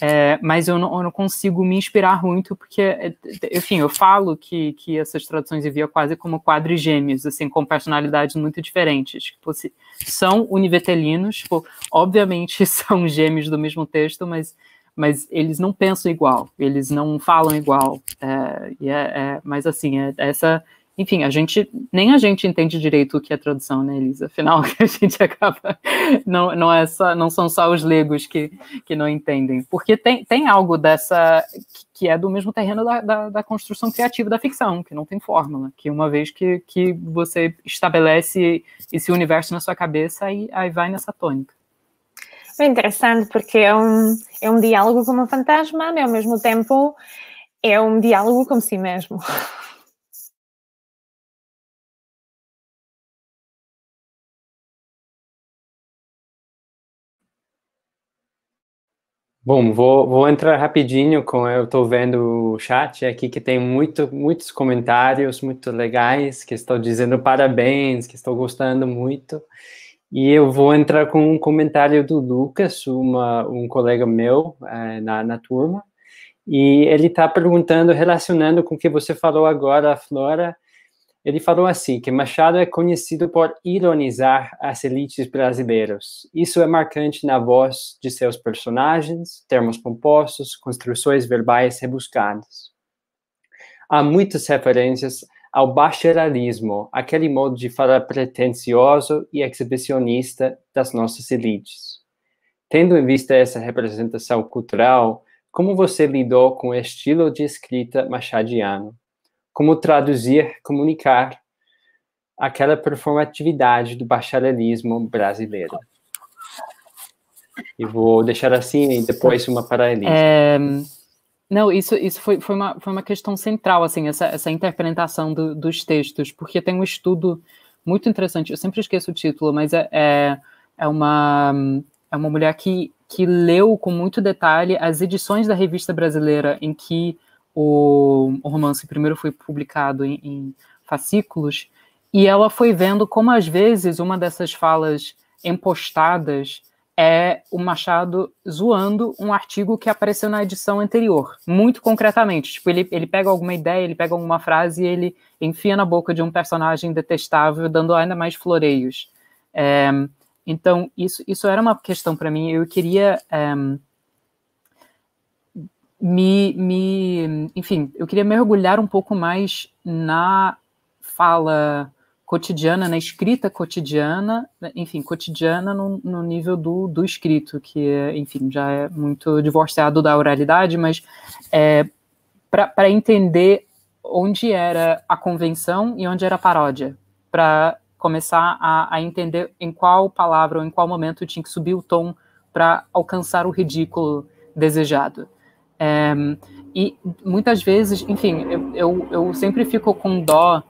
é, mas eu não, eu não, consigo me inspirar muito, porque, enfim, eu falo que, que essas traduções eu via quase como quadrigêmeos, assim, com personalidades muito diferentes. Tipo, são univetelinos tipo, obviamente são gêmeos do mesmo texto, mas mas eles não pensam igual, eles não falam igual. É, e é, é mas assim, é, é, essa enfim, a gente nem a gente entende direito o que é tradução, né, Elisa? Afinal, a gente acaba não, não é só, não são só os legos que, que não entendem, porque tem, tem algo dessa que é do mesmo terreno da, da, da construção criativa da ficção, que não tem fórmula, que uma vez que, que você estabelece esse universo na sua cabeça, aí, aí vai nessa tônica. É interessante porque é um, é um diálogo com um fantasma, mas ao mesmo tempo é um diálogo com si mesmo. Bom, vou, vou entrar rapidinho com eu estou vendo o chat aqui que tem muito, muitos comentários muito legais que estão dizendo parabéns, que estou gostando muito. E eu vou entrar com um comentário do Lucas, uma, um colega meu é, na, na turma, e ele está perguntando, relacionando com o que você falou agora, Flora. Ele falou assim: que Machado é conhecido por ironizar as elites brasileiras. Isso é marcante na voz de seus personagens, termos compostos, construções verbais rebuscadas. Há muitas referências ao bacharelismo, aquele modo de falar pretensioso e exibicionista das nossas elites. Tendo em vista essa representação cultural, como você lidou com o estilo de escrita machadiano? Como traduzir, comunicar aquela performatividade do bacharelismo brasileiro? E vou deixar assim e depois uma para Elisa. É... Não, isso, isso foi, foi, uma, foi uma questão central, assim, essa, essa interpretação do, dos textos, porque tem um estudo muito interessante, eu sempre esqueço o título, mas é, é, é, uma, é uma mulher que, que leu com muito detalhe as edições da revista brasileira em que o, o romance primeiro foi publicado em, em fascículos, e ela foi vendo como, às vezes, uma dessas falas empostadas é o Machado zoando um artigo que apareceu na edição anterior, muito concretamente. Tipo, ele, ele pega alguma ideia, ele pega alguma frase e ele enfia na boca de um personagem detestável, dando ainda mais floreios. É, então, isso, isso era uma questão para mim. Eu queria. É, me, me. Enfim, eu queria mergulhar um pouco mais na fala cotidiana, na né, escrita cotidiana, né, enfim, cotidiana no, no nível do, do escrito, que, é, enfim, já é muito divorciado da oralidade, mas é, para entender onde era a convenção e onde era a paródia, para começar a, a, entender em qual palavra ou em qual momento tinha que subir o tom para alcançar o ridículo desejado. É, e muitas vezes, enfim, eu, eu, eu sempre fico com dó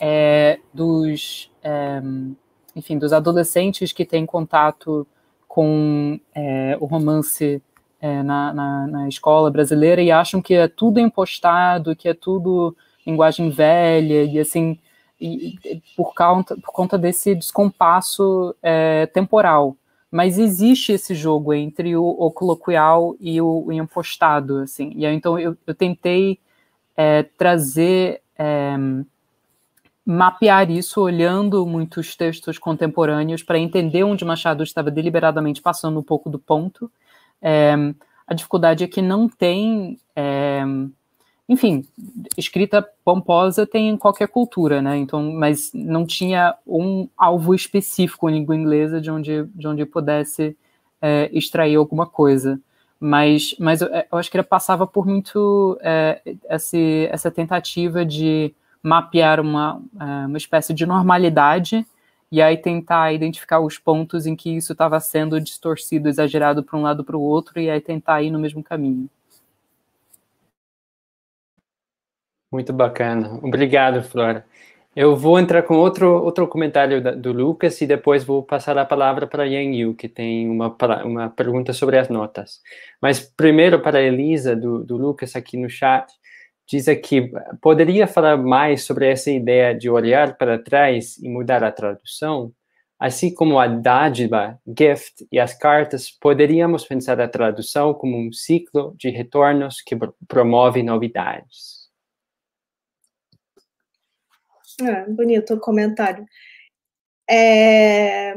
é, dos, ehm, enfim, dos adolescentes que têm contato com é, o romance é, na, na, na, escola brasileira e acham que é tudo impostado, que é tudo linguagem velha e assim e, e, por, conta, por conta desse descompasso é, temporal. Mas existe esse jogo entre o, o coloquial e o, o, impostado, assim. E aí, então eu, eu tentei é, trazer ehm, mapear isso olhando muitos textos contemporâneos para entender onde Machado estava deliberadamente passando um pouco do ponto. É, a dificuldade é que não tem. É, enfim, escrita pomposa tem em qualquer cultura, né? Então, mas não tinha um alvo específico em língua inglesa de onde, de onde pudesse é, extrair alguma coisa. Mas, mas eu, é, eu acho que ele passava por muito é, esse, essa tentativa de mapear uma, é, uma espécie de normalidade e aí tentar identificar os pontos em que isso estava sendo distorcido, exagerado para um lado para o outro, e aí tentar ir no mesmo caminho. Muito bacana. Obrigado, Flora. Eu vou entrar com outro, outro comentário da, do Lucas e depois vou passar a palavra para Yang Yu, que tem uma, uma pergunta sobre as notas. Mas primeiro para a Elisa, do, do Lucas aqui no chat diz aqui: poderia falar mais sobre essa ideia de olhar para trás e mudar a tradução? Assim como a dádiva, gift e as cartas, poderíamos pensar a tradução como um ciclo de retornos que promove novidades. Ah, bonito o comentário. É,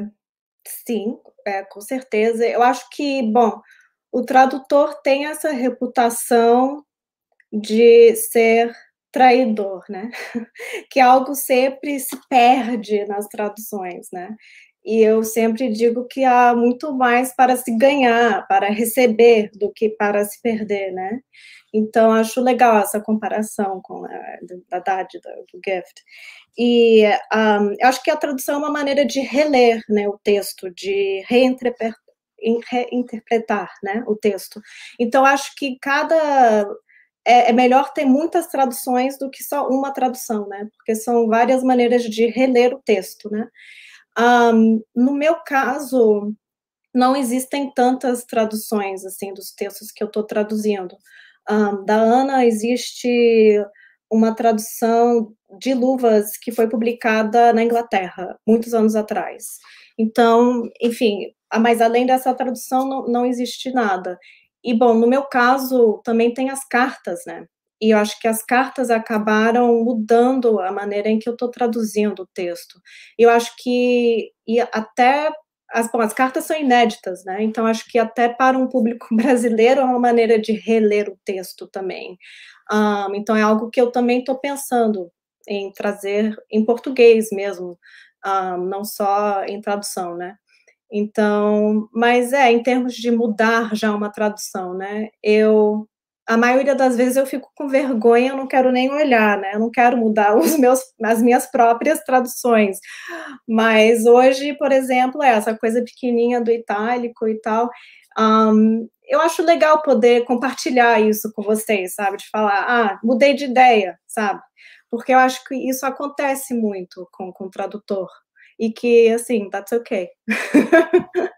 sim, é, com certeza. Eu acho que, bom, o tradutor tem essa reputação de ser traidor, né? Que algo sempre se perde nas traduções, né? E eu sempre digo que há muito mais para se ganhar, para receber, do que para se perder, né? Então, acho legal essa comparação com a, da dádiva, do gift. E um, acho que a tradução é uma maneira de reler né, o texto, de reinterpretar, reinterpretar né, o texto. Então, acho que cada é, é, melhor ter muitas traduções do que só uma tradução, né? Porque são várias maneiras de reler o texto, né? Um, no meu caso, não existem tantas traduções, assim, dos textos que eu estou traduzindo. Um, da Ana existe uma tradução de luvas que foi publicada na Inglaterra, muitos anos atrás. Então, enfim, mas além dessa tradução, não, não existe nada. E, bom, no meu caso, também tem as cartas, né? E eu acho que as cartas acabaram mudando a maneira em que eu estou traduzindo o texto. Eu acho que, e até as, bom, as cartas são inéditas, né? Então acho que até para um público brasileiro é uma maneira de reler o texto também. Um, então é algo que eu também estou pensando em trazer em português mesmo, um, não só em tradução, né? Então, mas é, em termos de mudar já uma tradução, né? Eu a maioria das vezes eu fico com vergonha, eu não quero nem olhar, né? Eu não quero mudar os meus, as minhas próprias traduções. Mas hoje, por exemplo, é essa coisa pequenininha do itálico e tal, um, eu acho legal poder compartilhar isso com vocês, sabe? De falar, ah, mudei de ideia, sabe? Porque eu acho que isso acontece muito com, com o tradutor e que, assim, that's okay.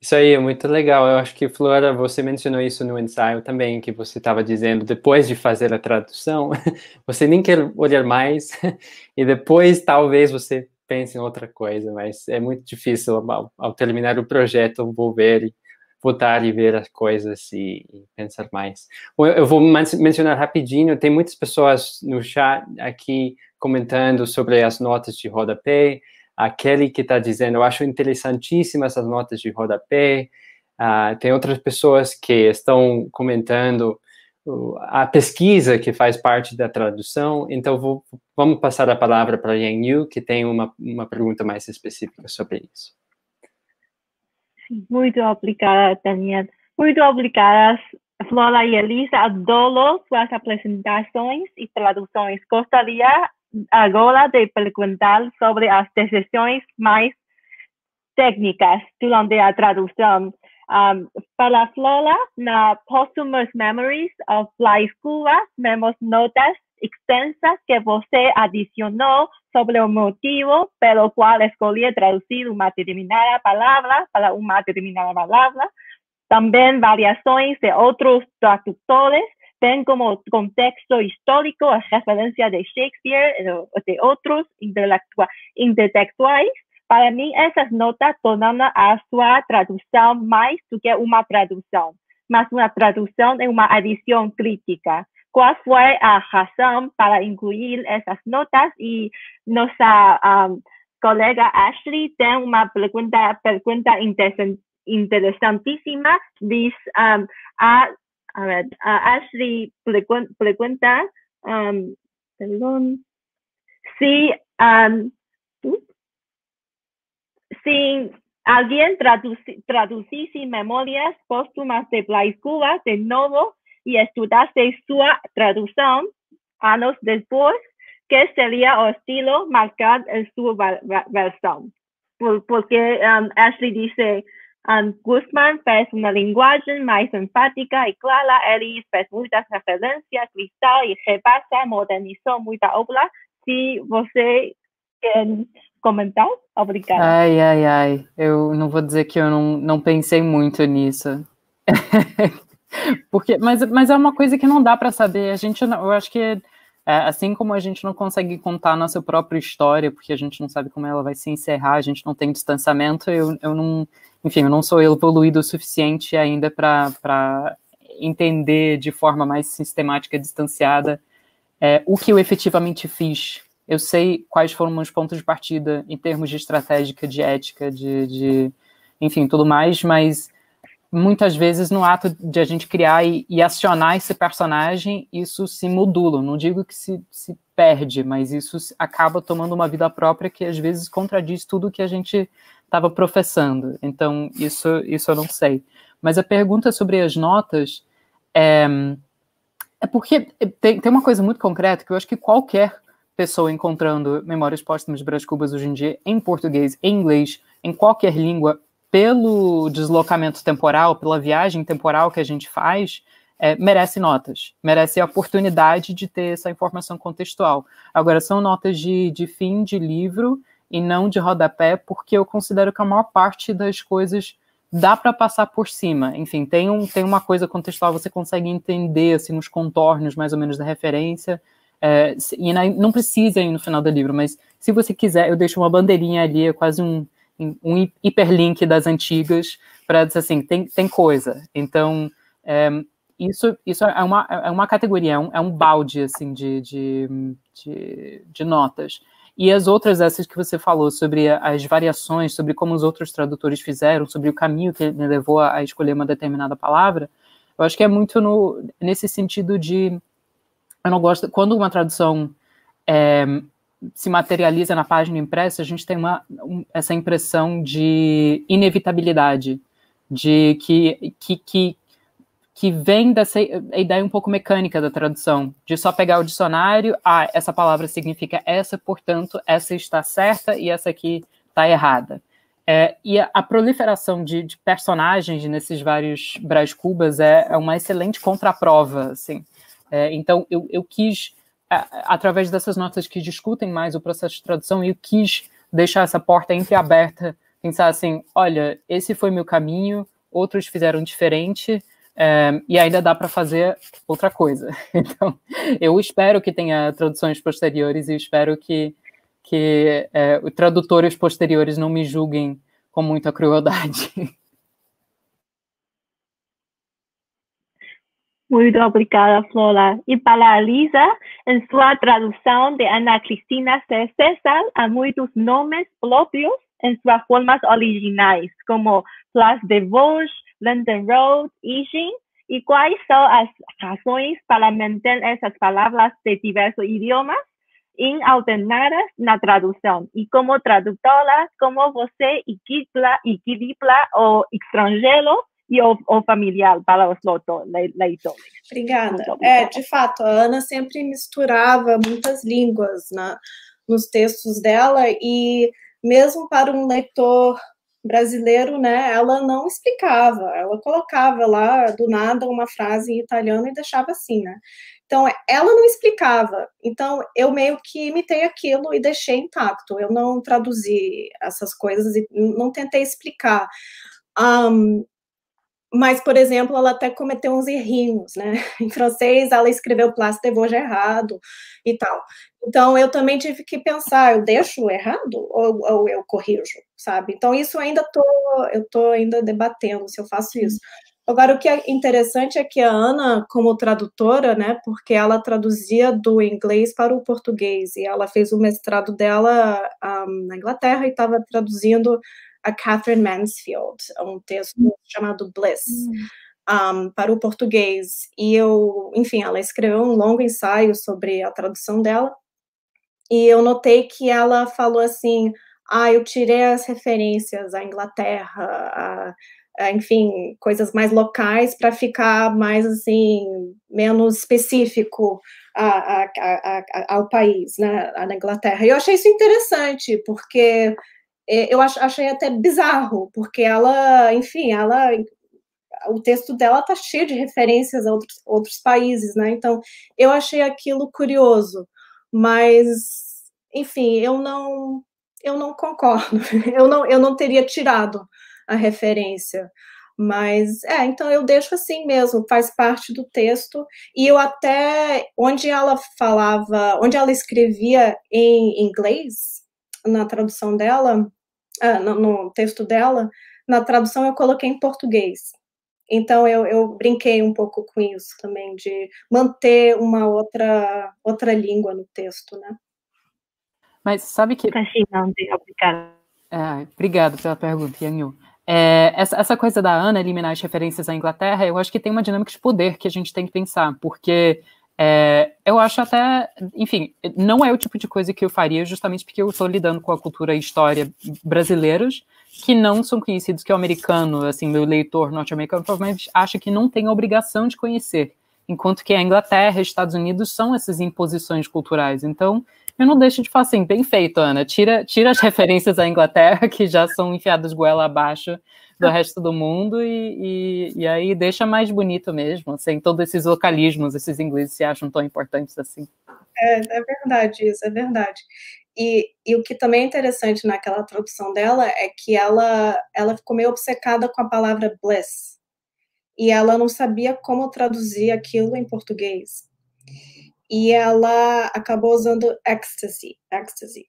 Isso aí é muito legal. Eu acho que, Flora, você mencionou isso no ensaio também, que você estava dizendo, depois de fazer a tradução, você nem quer olhar mais, e depois talvez você pense em outra coisa, mas é muito difícil ao, ao terminar o projeto volver e voltar e ver as coisas e, e pensar mais. Eu, eu vou mencionar rapidinho, tem muitas pessoas no chat aqui comentando sobre as notas de rodapé, a Kelly que está dizendo, eu acho interessantíssimas as notas de rodapé, uh, ah, tem outras pessoas que estão comentando a pesquisa que faz parte da tradução. Então, vou, vamos passar a palavra para a Yang Yu, que tem uma, uma pergunta mais específica sobre isso. Sim. Muito obrigada, Daniel. Muito obrigada, Flora e Elisa. Adoro suas apresentações e traduções. Gostaria agora de perguntar sobre as decisões mais técnicas durante a tradução. Um, para a Flora, na Posthumous Memories of Life Cuba, temos notas extensas que usted adicionó sobre el motivo el cual escogí traducir una determinada palabra para una determinada palabra. También variaciones de otros traductores, ven como contexto histórico, a referencia de Shakespeare, eh, de otros intelectuales. Para mí, esas notas tornan a su traducción más que una traducción, más una traducción es una adición crítica cuál fue la razón para incluir esas notas y nuestra um, colega Ashley tiene una pregunta, pregunta interesantísima. Dice, um, a, a, ver, Ashley pregunta, um, perdón, si, um, si alguien traducir memorias póstumas de Blaise Cuba de nuevo, y estudasse su traducción años después, que sería el estilo marcado en su versión. Por, porque um, Ashley dice, um, Guzmán es una lenguaje más enfática y clara, él hizo muchas referencias, cristal y repasa, modernizó muita obra. Si você quer comentar, obrigada. Ai, ai, ai, eu não vou dizer que eu não, não pensei muito nisso. Porque, mas, mas é uma coisa que não dá para saber. A gente, eu acho que é, assim como a gente não consegue contar a nossa própria história, porque a gente não sabe como ela vai se encerrar, a gente não tem distanciamento, eu, eu não, enfim, eu não sou evoluído o suficiente ainda para entender de forma mais sistemática, distanciada, é, o que eu efetivamente fiz. Eu sei quais foram meus pontos de partida em termos de estratégica, de ética, de, de enfim, tudo mais, mas muitas vezes no ato de a gente criar e, e acionar esse personagem, isso se modula. Não digo que se, se, perde, mas isso acaba tomando uma vida própria que às vezes contradiz tudo que a gente estava professando. Então, isso, isso eu não sei. Mas a pergunta sobre as notas é, é porque tem, tem uma coisa muito concreta que eu acho que qualquer pessoa encontrando Memórias Póstumas de Brás Cubas hoje em dia em português, em inglês, em qualquer língua, pelo deslocamento temporal, pela viagem temporal que a gente faz, é, merece notas, merece a oportunidade de ter essa informação contextual. Agora, são notas de, de fim de livro e não de rodapé, porque eu considero que a maior parte das coisas dá para passar por cima. Enfim, tem, um, tem uma coisa contextual, você consegue entender assim, os contornos mais ou menos da referência. É, e não precisa ir no final do livro, mas se você quiser, eu deixo uma bandeirinha ali, é quase um um hiperlink das antigas para dizer assim, tem, tem coisa. Então, é, isso, isso é, uma, é uma categoria, é um, é um balde assim, de, de, de, de notas. E as outras, essas que você falou, sobre as variações, sobre como os outros tradutores fizeram, sobre o caminho que me levou a, escolher uma determinada palavra, eu acho que é muito no, nesse sentido de. Eu não gosto. Quando uma tradução é, se materializa na página impressa, a gente tem uma, um, essa impressão de inevitabilidade, de que, que, que, que vem dessa ideia um pouco mecânica da tradução, de só pegar o dicionário, ah, essa palavra significa essa, portanto, essa está certa e essa aqui está errada. É, e a, a proliferação de, de, personagens nesses vários Brás Cubas é, é uma excelente contraprova, assim. É, então, eu, eu quis através dessas notas que discutem mais o processo de tradução, eu quis deixar essa porta entreaberta, pensar assim, olha, esse foi meu caminho, outros fizeram diferente, é, e ainda dá para fazer outra coisa. Então, eu espero que tenha traduções posteriores e espero que, que é, os tradutores posteriores não me julguem com muita crueldade. Muito obrigada, Flora. E para a Lisa, em sua tradução de Ana Cristina César, há muitos nomes próprios em suas formas originais, como Place de Vosges, London Road, Igin E quais são as razões para manter essas palavras de diversos idiomas inalternadas na tradução? E como tradutora, como você equilibra, equilibra o estrangeiro e ou, ou familiar para os leitores. Obrigada. É, de fato, a Ana sempre misturava muitas línguas na, né, nos textos dela e mesmo para um leitor brasileiro, né, ela não explicava, ela colocava lá do nada uma frase em italiano e deixava assim, né? Então, ela não explicava. Então, eu meio que imitei aquilo e deixei intacto. Eu não traduzi essas coisas e não tentei explicar. Um, mas, por exemplo, ela até cometeu uns errinhos, né? Em francês, ela escreveu place de Vosges errado e tal. Então, eu também tive que pensar, eu deixo errado ou, ou eu corrijo, sabe? Então, isso ainda tô, eu tô ainda debatendo se eu faço isso. Uhum. Agora, o que é interessante é que a Ana, como tradutora, né, porque ela traduzia do inglês para o português, e ela fez o mestrado dela um, ah, na Inglaterra e estava traduzindo a Catherine Mansfield, um texto hum. chamado Bliss. Hum. Um, para o português e eu, enfim, ela escreveu um longo ensaio sobre a tradução dela e eu notei que ela falou assim, ah, eu tirei as referências à Inglaterra, a, a, enfim, coisas mais locais para ficar mais assim, menos específico a, ao país, né, na Inglaterra. E eu achei isso interessante, porque é, eu achei até bizarro, porque ela, enfim, ela o texto dela tá cheio de referências a outros, outros países, né? Então, eu achei aquilo curioso, mas enfim, eu não eu não concordo. Eu não eu não teria tirado a referência. Mas é, então eu deixo assim mesmo, faz parte do texto. E eu até onde ela falava, onde ela escrevia em inglês, na tradução dela, ah, no, no, texto dela, na tradução eu coloquei em português. Então eu, eu brinquei um pouco com isso também, de manter uma outra, outra língua no texto, né? Mas sabe que. É, obrigado pela pergunta, Yanil. É, essa, essa, coisa da Ana eliminar as referências à Inglaterra, eu acho que tem uma dinâmica de poder que a gente tem que pensar, porque é, eu acho até, enfim, não é o tipo de coisa que eu faria, justamente porque eu estou lidando com a cultura e história brasileiros, que não são conhecidos, que o americano, assim, meu leitor norte-americano, provavelmente acha que não tem a obrigação de conhecer, enquanto que a Inglaterra, Estados Unidos, são essas imposições culturais. Então, eu não deixo de falar assim, bem feito, Ana. Tira, tira as referências à Inglaterra, que já são enfiadas goela abaixo do ah. resto do mundo, e, e, e aí deixa mais bonito mesmo, sem assim, todos esses localismos, esses ingleses se acham tão importantes assim. É, é verdade, isso é verdade. E, e, o que também é interessante naquela tradução dela é que ela, ela ficou meio obcecada com a palavra bless. E ela não sabia como traduzir aquilo em português e ela acabou usando ecstasy, ecstasy.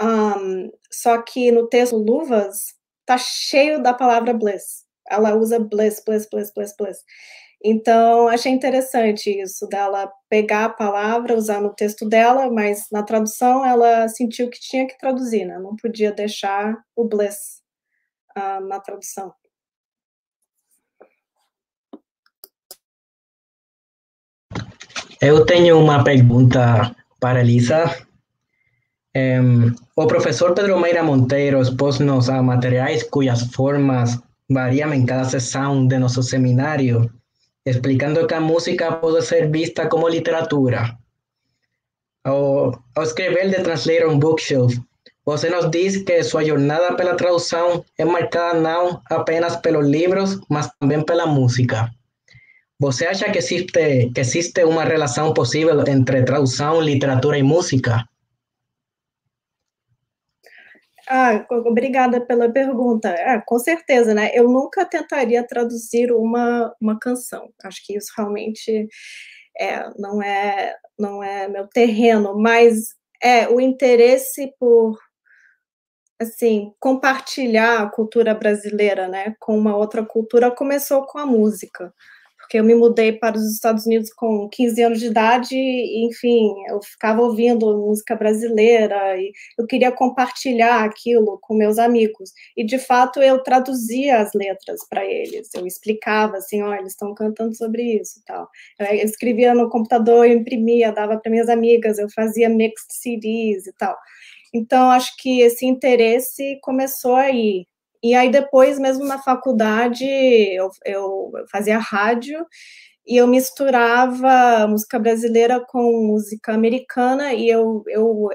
Um, só que no texto Luvas tá cheio da palavra bliss. Ela usa bliss, bliss, bliss, bliss, bliss. Então, achei interessante isso dela pegar a palavra, usar no texto dela, mas na tradução ela sentiu que tinha que traduzir, né? Não podia deixar o bliss ah, na tradução. Yo eh, tengo una pregunta para Elisa. Em, o profesor Pedro Meira Monteiro expôs a materiales cuyas formas varían en cada sesión de nuestro seminario, explicando que la música puede ser vista como literatura. o escribir de de Translator Bookshelf, você nos dice que su jornada pela tradução es marcada não apenas pelos livros, mas também pela música. Você acha que existe, que existe uma relação possível entre tradução, literatura e música? Ah, obrigada pela pergunta. Ah, com certeza, né? Eu nunca tentaria traduzir uma, uma canção. Acho que isso realmente é, não é não é meu terreno, mas é o interesse por assim compartilhar a cultura brasileira, né, com uma outra cultura começou com a música porque eu me mudei para os Estados Unidos com 15 anos de idade, e, enfim, eu ficava ouvindo música brasileira e eu queria compartilhar aquilo com meus amigos. E de fato eu traduzia as letras para eles, eu explicava assim, olha, eles estão cantando sobre isso e tal. Eu escrevia no computador, eu imprimia, dava para minhas amigas, eu fazia mixed CDs e tal. Então, acho que esse interesse começou aí, e aí depois, mesmo na faculdade, eu, eu fazia rádio e eu misturava música brasileira com música americana e eu, eu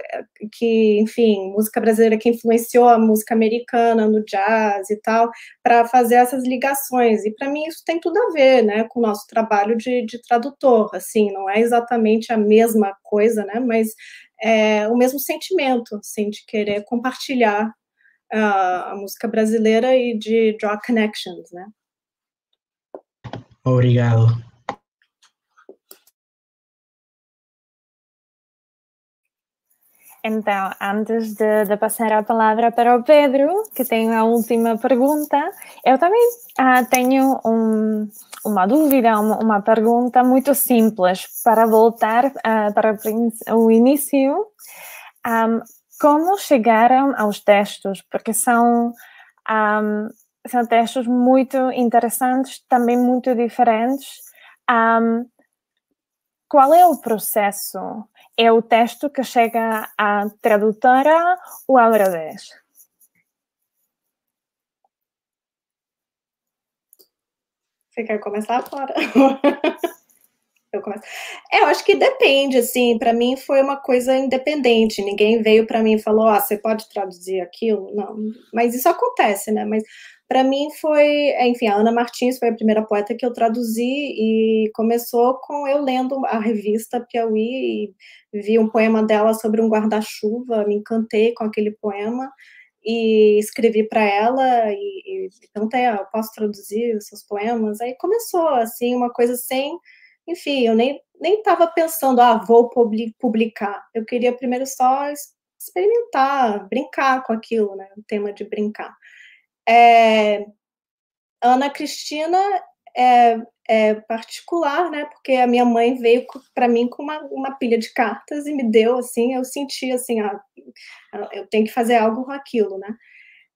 que enfim música brasileira que influenciou a música americana no jazz e tal para fazer essas ligações e para mim isso tem tudo a ver né com o nosso trabalho de, de tradutor assim não é exatamente a mesma coisa né mas é o mesmo sentimento assim de querer compartilhar uh, a música brasileira e de Draw Connections, né? Obrigado. Então, antes de, de, passar a palavra para o Pedro, que tem a última pergunta, eu também ah, tenho um, uma dúvida, uma, uma, pergunta muito simples para voltar ah, para o início. Um, como chegaram aos textos, porque são, um, são textos muito interessantes, também muito diferentes. Um, qual é o processo? É o texto que chega à tradutora ou ao revés? Você quer começar agora. eu começo. É, eu acho que depende, assim, para mim foi uma coisa independente. Ninguém veio para mim e falou, ah, você pode traduzir aquilo? Não, mas isso acontece, né? Mas para mim foi, enfim, a Ana Martins foi a primeira poeta que eu traduzi e começou com eu lendo a revista Piauí e vi um poema dela sobre um guarda-chuva, me encantei com aquele poema e escrevi para ela e, e perguntei, ah, eu posso traduzir os seus poemas? Aí começou assim uma coisa sem enfim, eu nem nem estava pensando, ah, vou publicar. Eu queria primeiro só experimentar, brincar com aquilo, né? O tema de brincar. É, Ana Cristina é, é, particular, né? Porque a minha mãe veio para mim com uma, uma pilha de cartas e me deu, assim, eu senti, assim, ah, eu tenho que fazer algo com aquilo, né?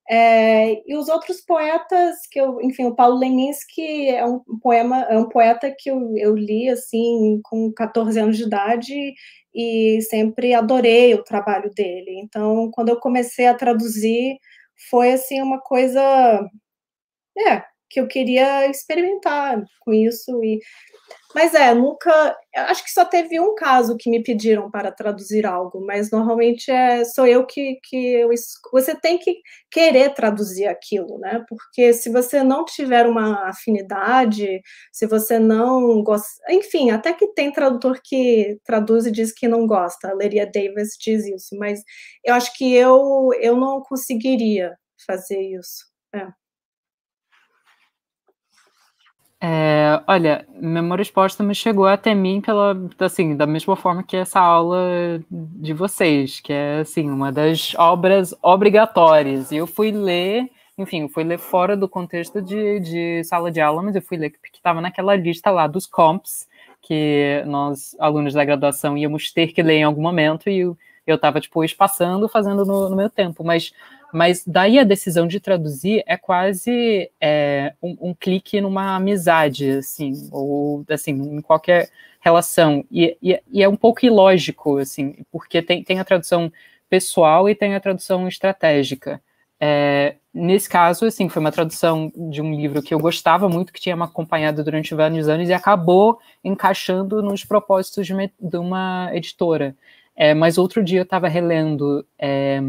É, e os outros poetas que eu, enfim, o Paulo Leminski é um poema, é um poeta que eu, eu li assim com 14 anos de idade e sempre adorei o trabalho dele. Então, quando eu comecei a traduzir, foi assim uma coisa, é, que eu queria experimentar com isso e mas é, nunca. Acho que só teve um caso que me pediram para traduzir algo, mas normalmente é, sou eu que. que eu, você tem que querer traduzir aquilo, né? Porque se você não tiver uma afinidade, se você não gosta. Enfim, até que tem tradutor que traduz e diz que não gosta. A Leria Davis diz isso, mas eu acho que eu, eu não conseguiria fazer isso. É. É, olha, Memórias Póstumas chegou até mim pela, assim, da mesma forma que essa aula de vocês, que é assim, uma das obras obrigatórias. E eu fui ler, enfim, eu fui ler fora do contexto de, de sala de aula, mas eu fui ler que estava naquela lista lá dos comps que nós, alunos da graduação, íamos ter que ler em algum momento, e eu estava, tipo, espaçando, fazendo no, no meu tempo. Mas mas daí a decisão de traduzir é quase é, um, um, clique numa amizade, assim, ou assim, em qualquer relação. E, e, e, é um pouco ilógico, assim, porque tem, tem a tradução pessoal e tem a tradução estratégica. É, nesse caso, assim, foi uma tradução de um livro que eu gostava muito, que tinha me acompanhado durante vários anos e acabou encaixando nos propósitos de, uma editora. É, mas outro dia eu estava relendo é,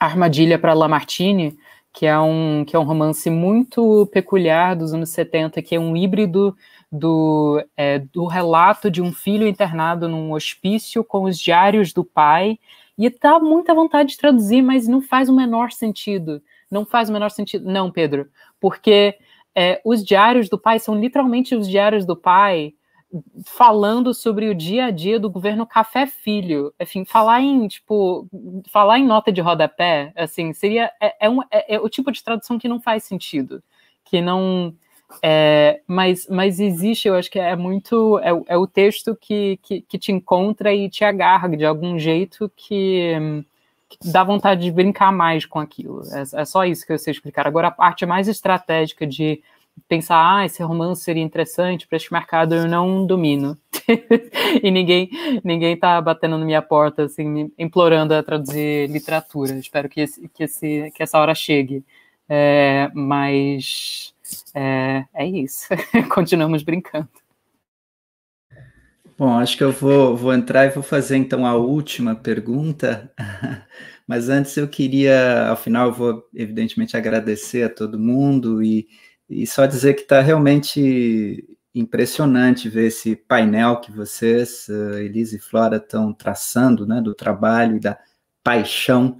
Armadilha para Lamartine, que é, um, que é um romance muito peculiar dos anos 70, que é um híbrido do, é, do relato de um filho internado num hospício com os diários do pai. E tá muita vontade de traduzir, mas não faz o menor sentido. Não faz o menor sentido. Não, Pedro, porque é, os diários do pai são literalmente os diários do pai falando sobre o dia a dia do governo Café Filho. Enfim, assim, falar em tipo, falar em nota de rodapé, assim, seria é, é, um, é, é o tipo de tradução que não faz sentido, que não é, mas, mas existe, eu acho que é muito. É, é o texto que, que, que, te encontra e te agarra de algum jeito que, que dá vontade de brincar mais com aquilo. É, é, só isso que eu sei explicar. Agora, a parte mais estratégica de pensar, ah, esse romance seria interessante para este mercado, eu não domino. e ninguém ninguém tá batendo na minha porta, assim, implorando a traduzir literatura. Espero que, esse, que, esse, que essa hora chegue. É, mas é, é isso. Continuamos brincando. Bom, acho que eu vou, vou entrar e vou fazer então a última pergunta. Mas antes eu queria, ao final, eu vou evidentemente agradecer a todo mundo e e só dizer que está realmente impressionante ver esse painel que vocês, eh, Elise e Flora, estão traçando, né, do trabalho e da paixão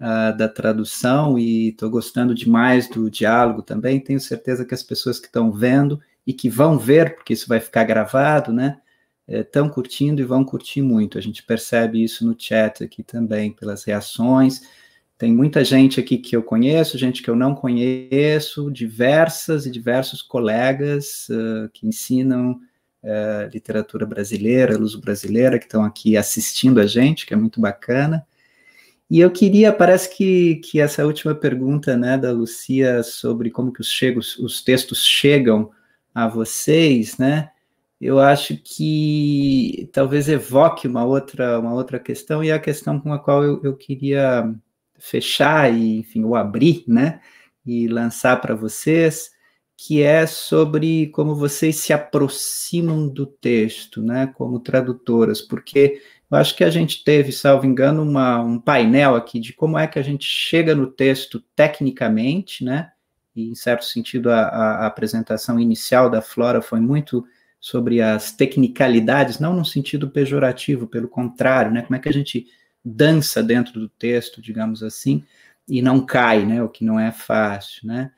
uh, da tradução, e estou gostando demais do diálogo também. Tenho certeza que as pessoas que estão vendo e que vão ver, porque isso vai ficar gravado, né, estão eh, curtindo e vão curtir muito. A gente percebe isso no chat aqui também, pelas reações tem muita gente aqui que eu conheço, gente que eu não conheço, diversas e diversos colegas uh, que ensinam uh, literatura brasileira, luso brasileira, que estão aqui assistindo a gente, que é muito bacana. E eu queria, parece que, que essa última pergunta né, da Lucia sobre como que os, chegos, os textos chegam a vocês, né? eu acho que talvez evoque uma outra, uma outra questão, e é a questão com a qual eu, eu queria fechar e, enfim, ou abrir, né? E lançar para vocês, que é sobre como vocês se aproximam do texto, né? Como tradutoras, porque eu acho que a gente teve, salvo engano, uma, um painel aqui de como é que a gente chega no texto tecnicamente, né? E, em certo sentido, a, a apresentação inicial da Flora foi muito sobre as tecnicalidades, não num sentido pejorativo, pelo contrário, né? Como é que a gente dança dentro do texto, digamos assim, e não cai, né? O que não é fácil, né?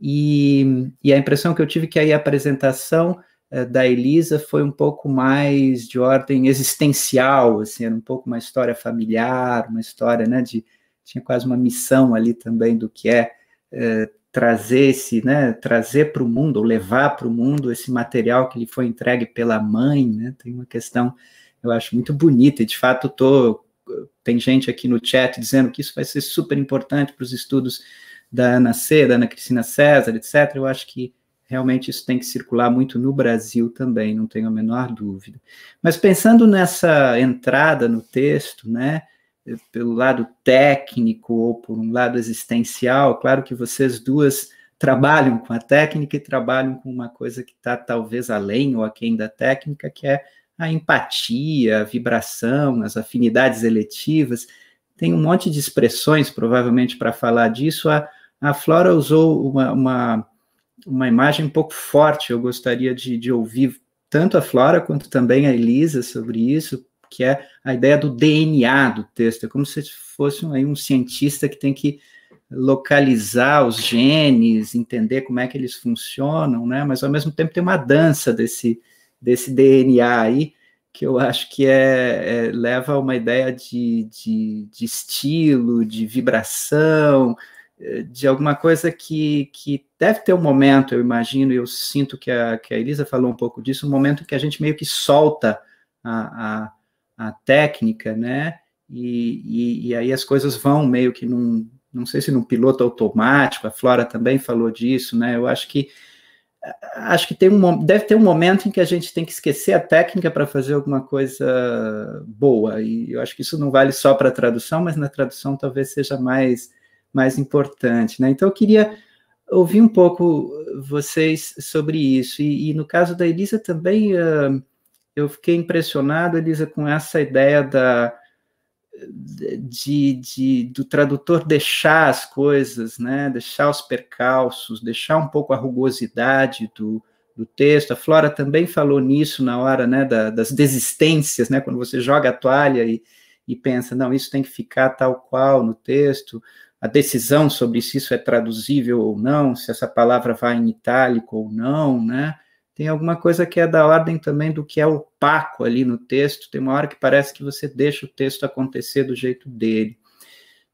E, e a impressão que eu tive é que aí a apresentação eh, da Elisa foi um pouco mais de ordem existencial, assim, era um pouco uma história familiar, uma história, né, de tinha quase uma missão ali também do que é eh, trazer esse, né, trazer para o mundo, ou levar para o mundo esse material que lhe foi entregue pela mãe, né? Tem uma questão, eu acho muito bonita, e de fato estou tem gente aqui no chat dizendo que isso vai ser super importante para os estudos da Ana C, da Ana Cristina César, etc. Eu acho que realmente isso tem que circular muito no Brasil também, não tenho a menor dúvida. Mas pensando nessa entrada no texto, né, pelo lado técnico ou por um lado existencial, claro que vocês duas trabalham com a técnica e trabalham com uma coisa que está talvez além ou aquém da técnica, que é a empatia, a vibração, as afinidades eletivas, tem um monte de expressões, provavelmente, para falar disso. A, a Flora usou uma, uma, uma, imagem um pouco forte, eu gostaria de, de ouvir tanto a Flora quanto também a Elisa sobre isso, que é a ideia do DNA do texto, é como se fosse um, aí, um cientista que tem que localizar os genes, entender como é que eles funcionam, né? Mas ao mesmo tempo tem uma dança desse desse DNA aí, que eu acho que é, é leva a uma ideia de, de, de, estilo, de vibração, eh, de alguma coisa que, que deve ter um momento, eu imagino, e eu sinto que a, que a Elisa falou um pouco disso, um momento que a gente meio que solta a, a, a técnica, né? E, e, e, aí as coisas vão meio que num, não sei se num piloto automático, a Flora também falou disso, né? Eu acho que acho que tem um, deve ter um momento em que a gente tem que esquecer a técnica para fazer alguma coisa boa. E eu acho que isso não vale só para a tradução, mas na tradução talvez seja mais, mais importante. Né? Então eu queria ouvir um pouco vocês sobre isso. E, e no caso da Elisa também, uh, eu fiquei impressionado, Elisa, com essa ideia da de, de, do tradutor deixar as coisas, né? deixar os percalços, deixar um pouco a rugosidade do, do texto. A Flora também falou nisso na hora né? Da, das desistências, né? quando você joga a toalha e, e pensa, não, isso tem que ficar tal qual no texto. A decisão sobre se isso é traduzível ou não, se essa palavra vai em itálico ou não, né? tem alguma coisa que é da ordem também do que é opaco ali no texto, tem uma hora que parece que você deixa o texto acontecer do jeito dele.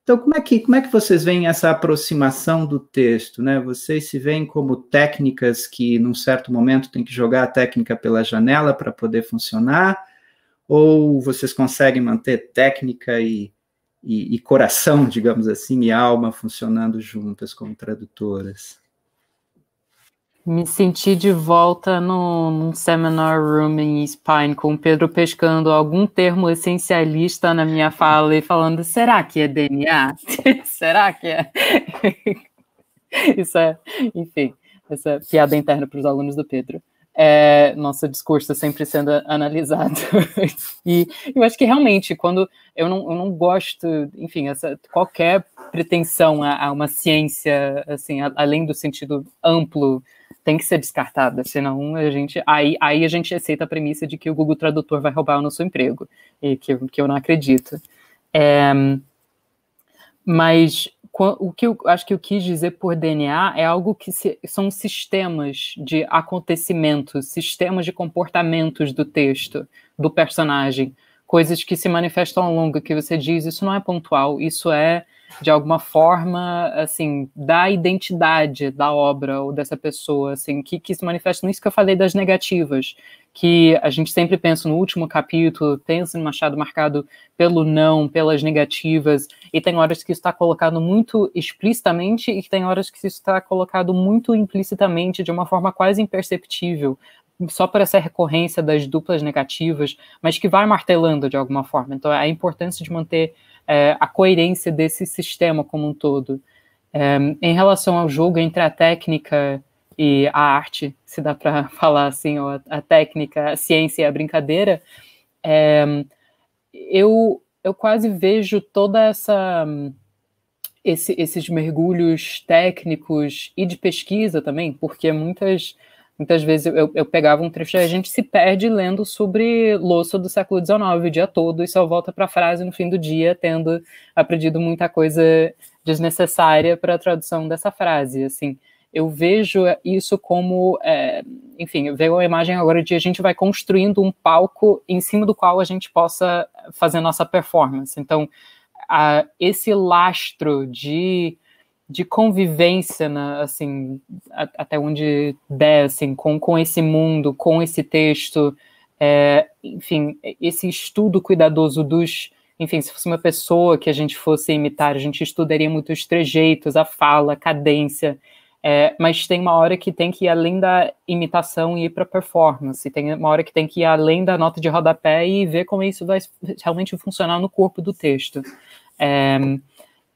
Então, como é que, como é que vocês veem essa aproximação do texto? Né? Vocês se veem como técnicas que, num certo momento, tem que jogar a técnica pela janela para poder funcionar? Ou vocês conseguem manter técnica e, e, e coração, digamos assim, e alma funcionando juntas como tradutoras? Me senti de volta no, num seminar room em Spine, com o Pedro pescando algum termo essencialista na minha fala e falando: será que é DNA? será que é? Isso é, enfim, essa piada interna para os alunos do Pedro. É, nosso discurso sempre sendo analisado. e eu acho que realmente, quando eu não, eu não gosto, enfim, essa, qualquer pretensão a, a uma ciência, assim, a, além do sentido amplo, tem que ser descartada, senão a gente aí, aí a gente aceita a premissa de que o Google Tradutor vai roubar o nosso emprego, e que, que eu não acredito. É, mas o que eu acho que eu quis dizer por DNA é algo que se, são sistemas de acontecimentos, sistemas de comportamentos do texto, do personagem, coisas que se manifestam ao longo, que você diz, isso não é pontual, isso é, de alguma forma, assim, da identidade da obra ou dessa pessoa, assim, que, que se manifesta nisso que eu falei das negativas, que a gente sempre pensa no último capítulo, pensa em Machado marcado pelo não, pelas negativas, e tem horas que isso está colocado muito explicitamente e tem horas que isso está colocado muito implicitamente, de uma forma quase imperceptível, só por essa recorrência das duplas negativas, mas que vai martelando de alguma forma. Então, é a importância de manter é, a coerência desse sistema como um todo. É, em relação ao jogo entre a técnica e a arte, se dá para falar assim, ou a, a, técnica, a ciência e a brincadeira, é, eu, eu quase vejo toda essa. Esse, esses mergulhos técnicos e de pesquisa também, porque muitas Muitas vezes eu, eu pegava um trecho e a gente se perde lendo sobre louça do século XIX o dia todo e só volta para a frase no fim do dia, tendo aprendido muita coisa desnecessária para a tradução dessa frase, assim eu vejo isso como, é, enfim, veio a imagem agora de a gente vai construindo um palco em cima do qual a gente possa fazer nossa performance. Então, a, esse lastro de de convivência, assim, a, até onde der, assim, com, com esse mundo, com esse texto, é, enfim, esse estudo cuidadoso dos, enfim, se fosse uma pessoa que a gente fosse imitar, a gente estudaria muito os trejeitos, a fala, a cadência, é, mas tem uma hora que tem que ir além da imitação e ir para performance, tem uma hora que tem que ir além da nota de rodapé e ver como isso vai realmente funcionar no corpo do texto. É,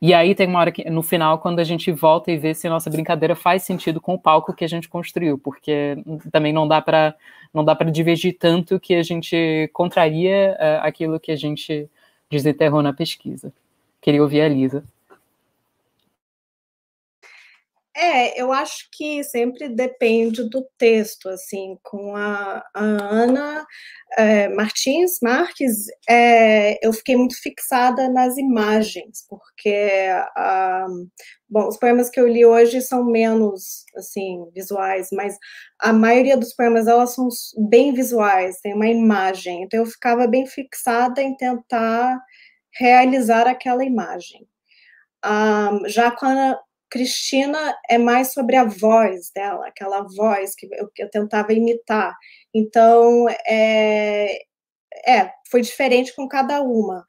e aí tem uma hora que, no final, quando a gente volta e vê se nossa brincadeira faz sentido com o palco que a gente construiu, porque também não dá para não dá para divergir tanto que a gente contraria uh, aquilo que a gente desenterrou na pesquisa. Queria ouvir a Lisa. É, eu acho que sempre depende do texto, assim, com a, a Ana é, Martins Marques, é, eu fiquei muito fixada nas imagens, porque, a, ah, bom, os poemas que eu li hoje são menos, assim, visuais, mas a maioria dos poemas, elas são bem visuais, tem uma imagem, então eu ficava bem fixada em tentar realizar aquela imagem. Um, ah, já com a, Cristina é mais sobre a voz dela, aquela voz que eu, que eu tentava imitar. Então, é, é, foi diferente com cada uma.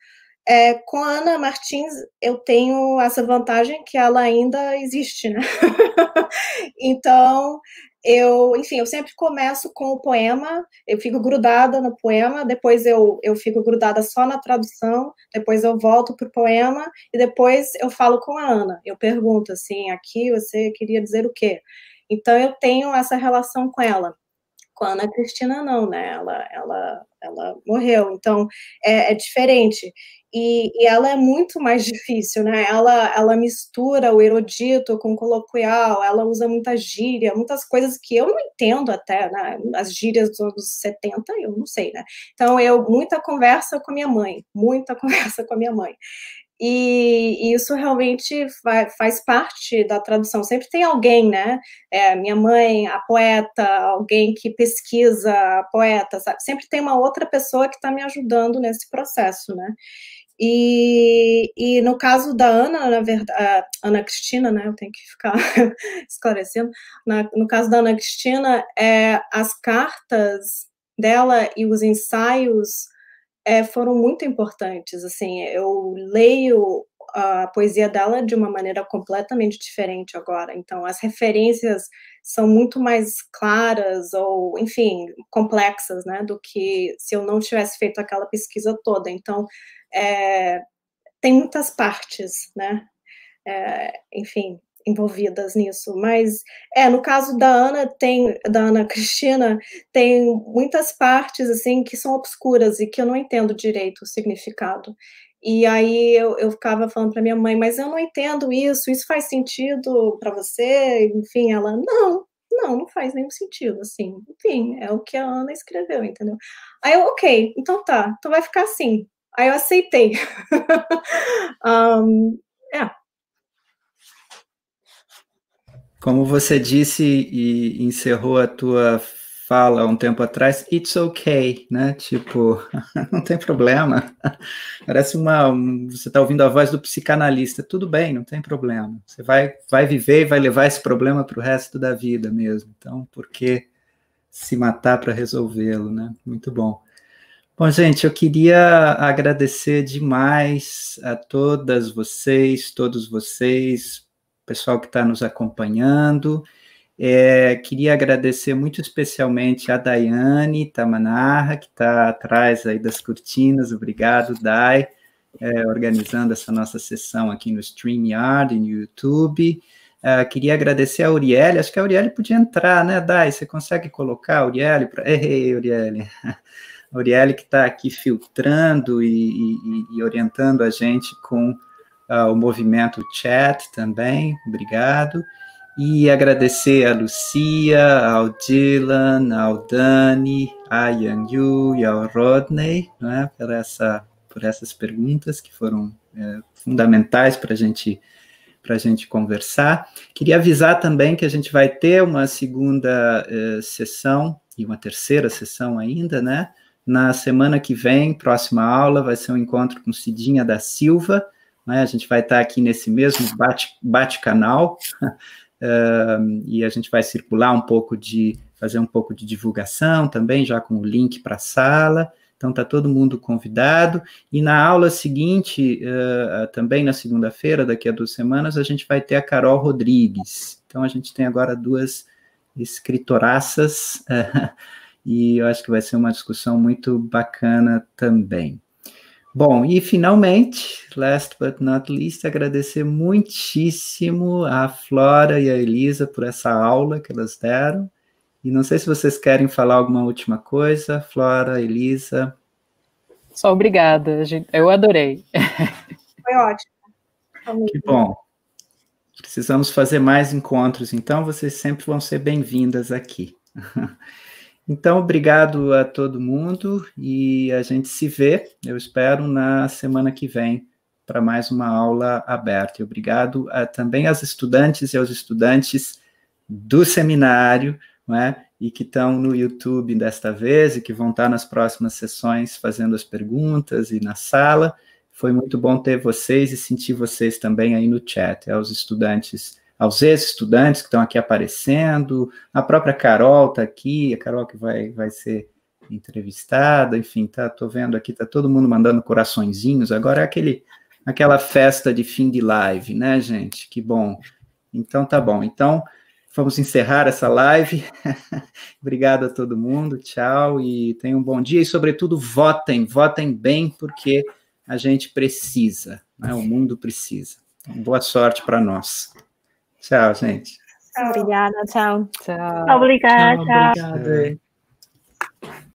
É, com a Ana Martins, eu tenho essa vantagem que ela ainda existe, né? então, eu, enfim, eu sempre começo com o poema, eu fico grudada no poema, depois eu, eu fico grudada só na tradução, depois eu volto para o poema e depois eu falo com a Ana. Eu pergunto assim, aqui você queria dizer o quê? Então eu tenho essa relação com ela. Com a Ana Cristina, não, né? Ela, ela, ela morreu, então é, é diferente. E, e, ela é muito mais difícil, né? Ela, ela mistura o erudito com o coloquial, ela usa muita gíria, muitas coisas que eu não entendo até, né? As gírias dos anos 70, eu não sei, né? Então, eu, muita conversa com a minha mãe, muita conversa com a minha mãe. E, e isso realmente faz, faz parte da tradução. Sempre tem alguém, né? É, minha mãe, a poeta, alguém que pesquisa a poeta, sabe? Sempre tem uma outra pessoa que está me ajudando nesse processo, né? E, e no caso da Ana, na verdade, Ana Cristina, né? Eu tenho que ficar esclarecendo. Na, no caso da Ana Cristina, é, as cartas dela e os ensaios é, foram muito importantes. Assim, eu leio a poesia dela de uma maneira completamente diferente agora. Então, as referências são muito mais claras ou, enfim, complexas, né, do que se eu não tivesse feito aquela pesquisa toda. Então, é, tem muitas partes, né, é, enfim, envolvidas nisso. Mas é, no caso da Ana tem, da Ana Cristina, tem muitas partes assim que são obscuras e que eu não entendo direito o significado. E aí eu, eu ficava falando para minha mãe, mas eu não entendo isso, isso faz sentido para você? Enfim, ela, não, não, não faz nenhum sentido, assim. Enfim, é o que a Ana escreveu, entendeu? Aí eu, ok, então tá, então vai ficar assim. Aí eu aceitei. um, é. Como você disse e encerrou a tua fala um tempo atrás, it's okay, né? Tipo, não tem problema. Parece uma. Você está ouvindo a voz do psicanalista, tudo bem, não tem problema. Você vai, vai viver e vai levar esse problema para o resto da vida mesmo. Então, por que se matar para resolvê-lo, né? Muito bom. Bom, gente, eu queria agradecer demais a todas vocês, todos vocês, pessoal que está nos acompanhando. É, queria agradecer muito especialmente a Daiane Tamanarra, que está atrás aí das cortinas. Obrigado, Dai, é, organizando essa nossa sessão aqui no StreamYard e no YouTube. É, queria agradecer a Uriele, Acho que a Uriele podia entrar, né, Dai? Você consegue colocar a Uriele? Pra... Ei, Uriele! A Uriele que está aqui filtrando e, e, e, orientando a gente com uh, o movimento chat também. Obrigado. Obrigado. E agradecer a Lucia, ao Dylan, ao Dani, a Yang Yu e ao Rodney né, por, essa, por essas perguntas que foram é, fundamentais para gente, a gente conversar. Queria avisar também que a gente vai ter uma segunda é, sessão e uma terceira sessão ainda, né? Na semana que vem, próxima aula, vai ser um encontro com Cidinha da Silva. Né? A gente vai estar aqui nesse mesmo bate-canal. Bate uh, e a gente vai circular um pouco de, fazer um pouco de divulgação também, já com o link para a sala. Então está todo mundo convidado. E na aula seguinte, uh, também na segunda-feira, daqui a duas semanas, a gente vai ter a Carol Rodrigues. Então a gente tem agora duas escritoraças, uh, e eu acho que vai ser uma discussão muito bacana também. Bom, e finalmente, last but not least, agradecer muitíssimo a Flora e a Elisa por essa aula que elas deram. E não sei se vocês querem falar alguma última coisa, Flora, Elisa. Só obrigada, eu adorei. Foi ótimo. que bom. Precisamos fazer mais encontros, então vocês sempre vão ser bem-vindas aqui. Então, obrigado a todo mundo e a gente se vê, eu espero, na semana que vem para mais uma aula aberta. E obrigado a, também às estudantes e aos estudantes do seminário, né, e que estão no YouTube desta vez e que vão estar nas próximas sessões fazendo as perguntas e na sala. Foi muito bom ter vocês e sentir vocês também aí no chat, aos estudantes aos ex-estudantes que estão aqui aparecendo, a própria Carol está aqui, a Carol que vai, vai ser entrevistada, enfim, tá, tô vendo aqui, tá todo mundo mandando coraçõezinhos, agora é aquele, aquela festa de fim de live, né, gente? Que bom. Então tá bom, então vamos encerrar essa live. Obrigado a todo mundo, tchau e tenham um bom dia e, sobretudo, votem, votem bem, porque a gente precisa, né? o mundo precisa. Então, boa sorte para nós. Tchau, gente. Obrigada, tchau. Tchau. Obrigada, tchau. Obrigada. É.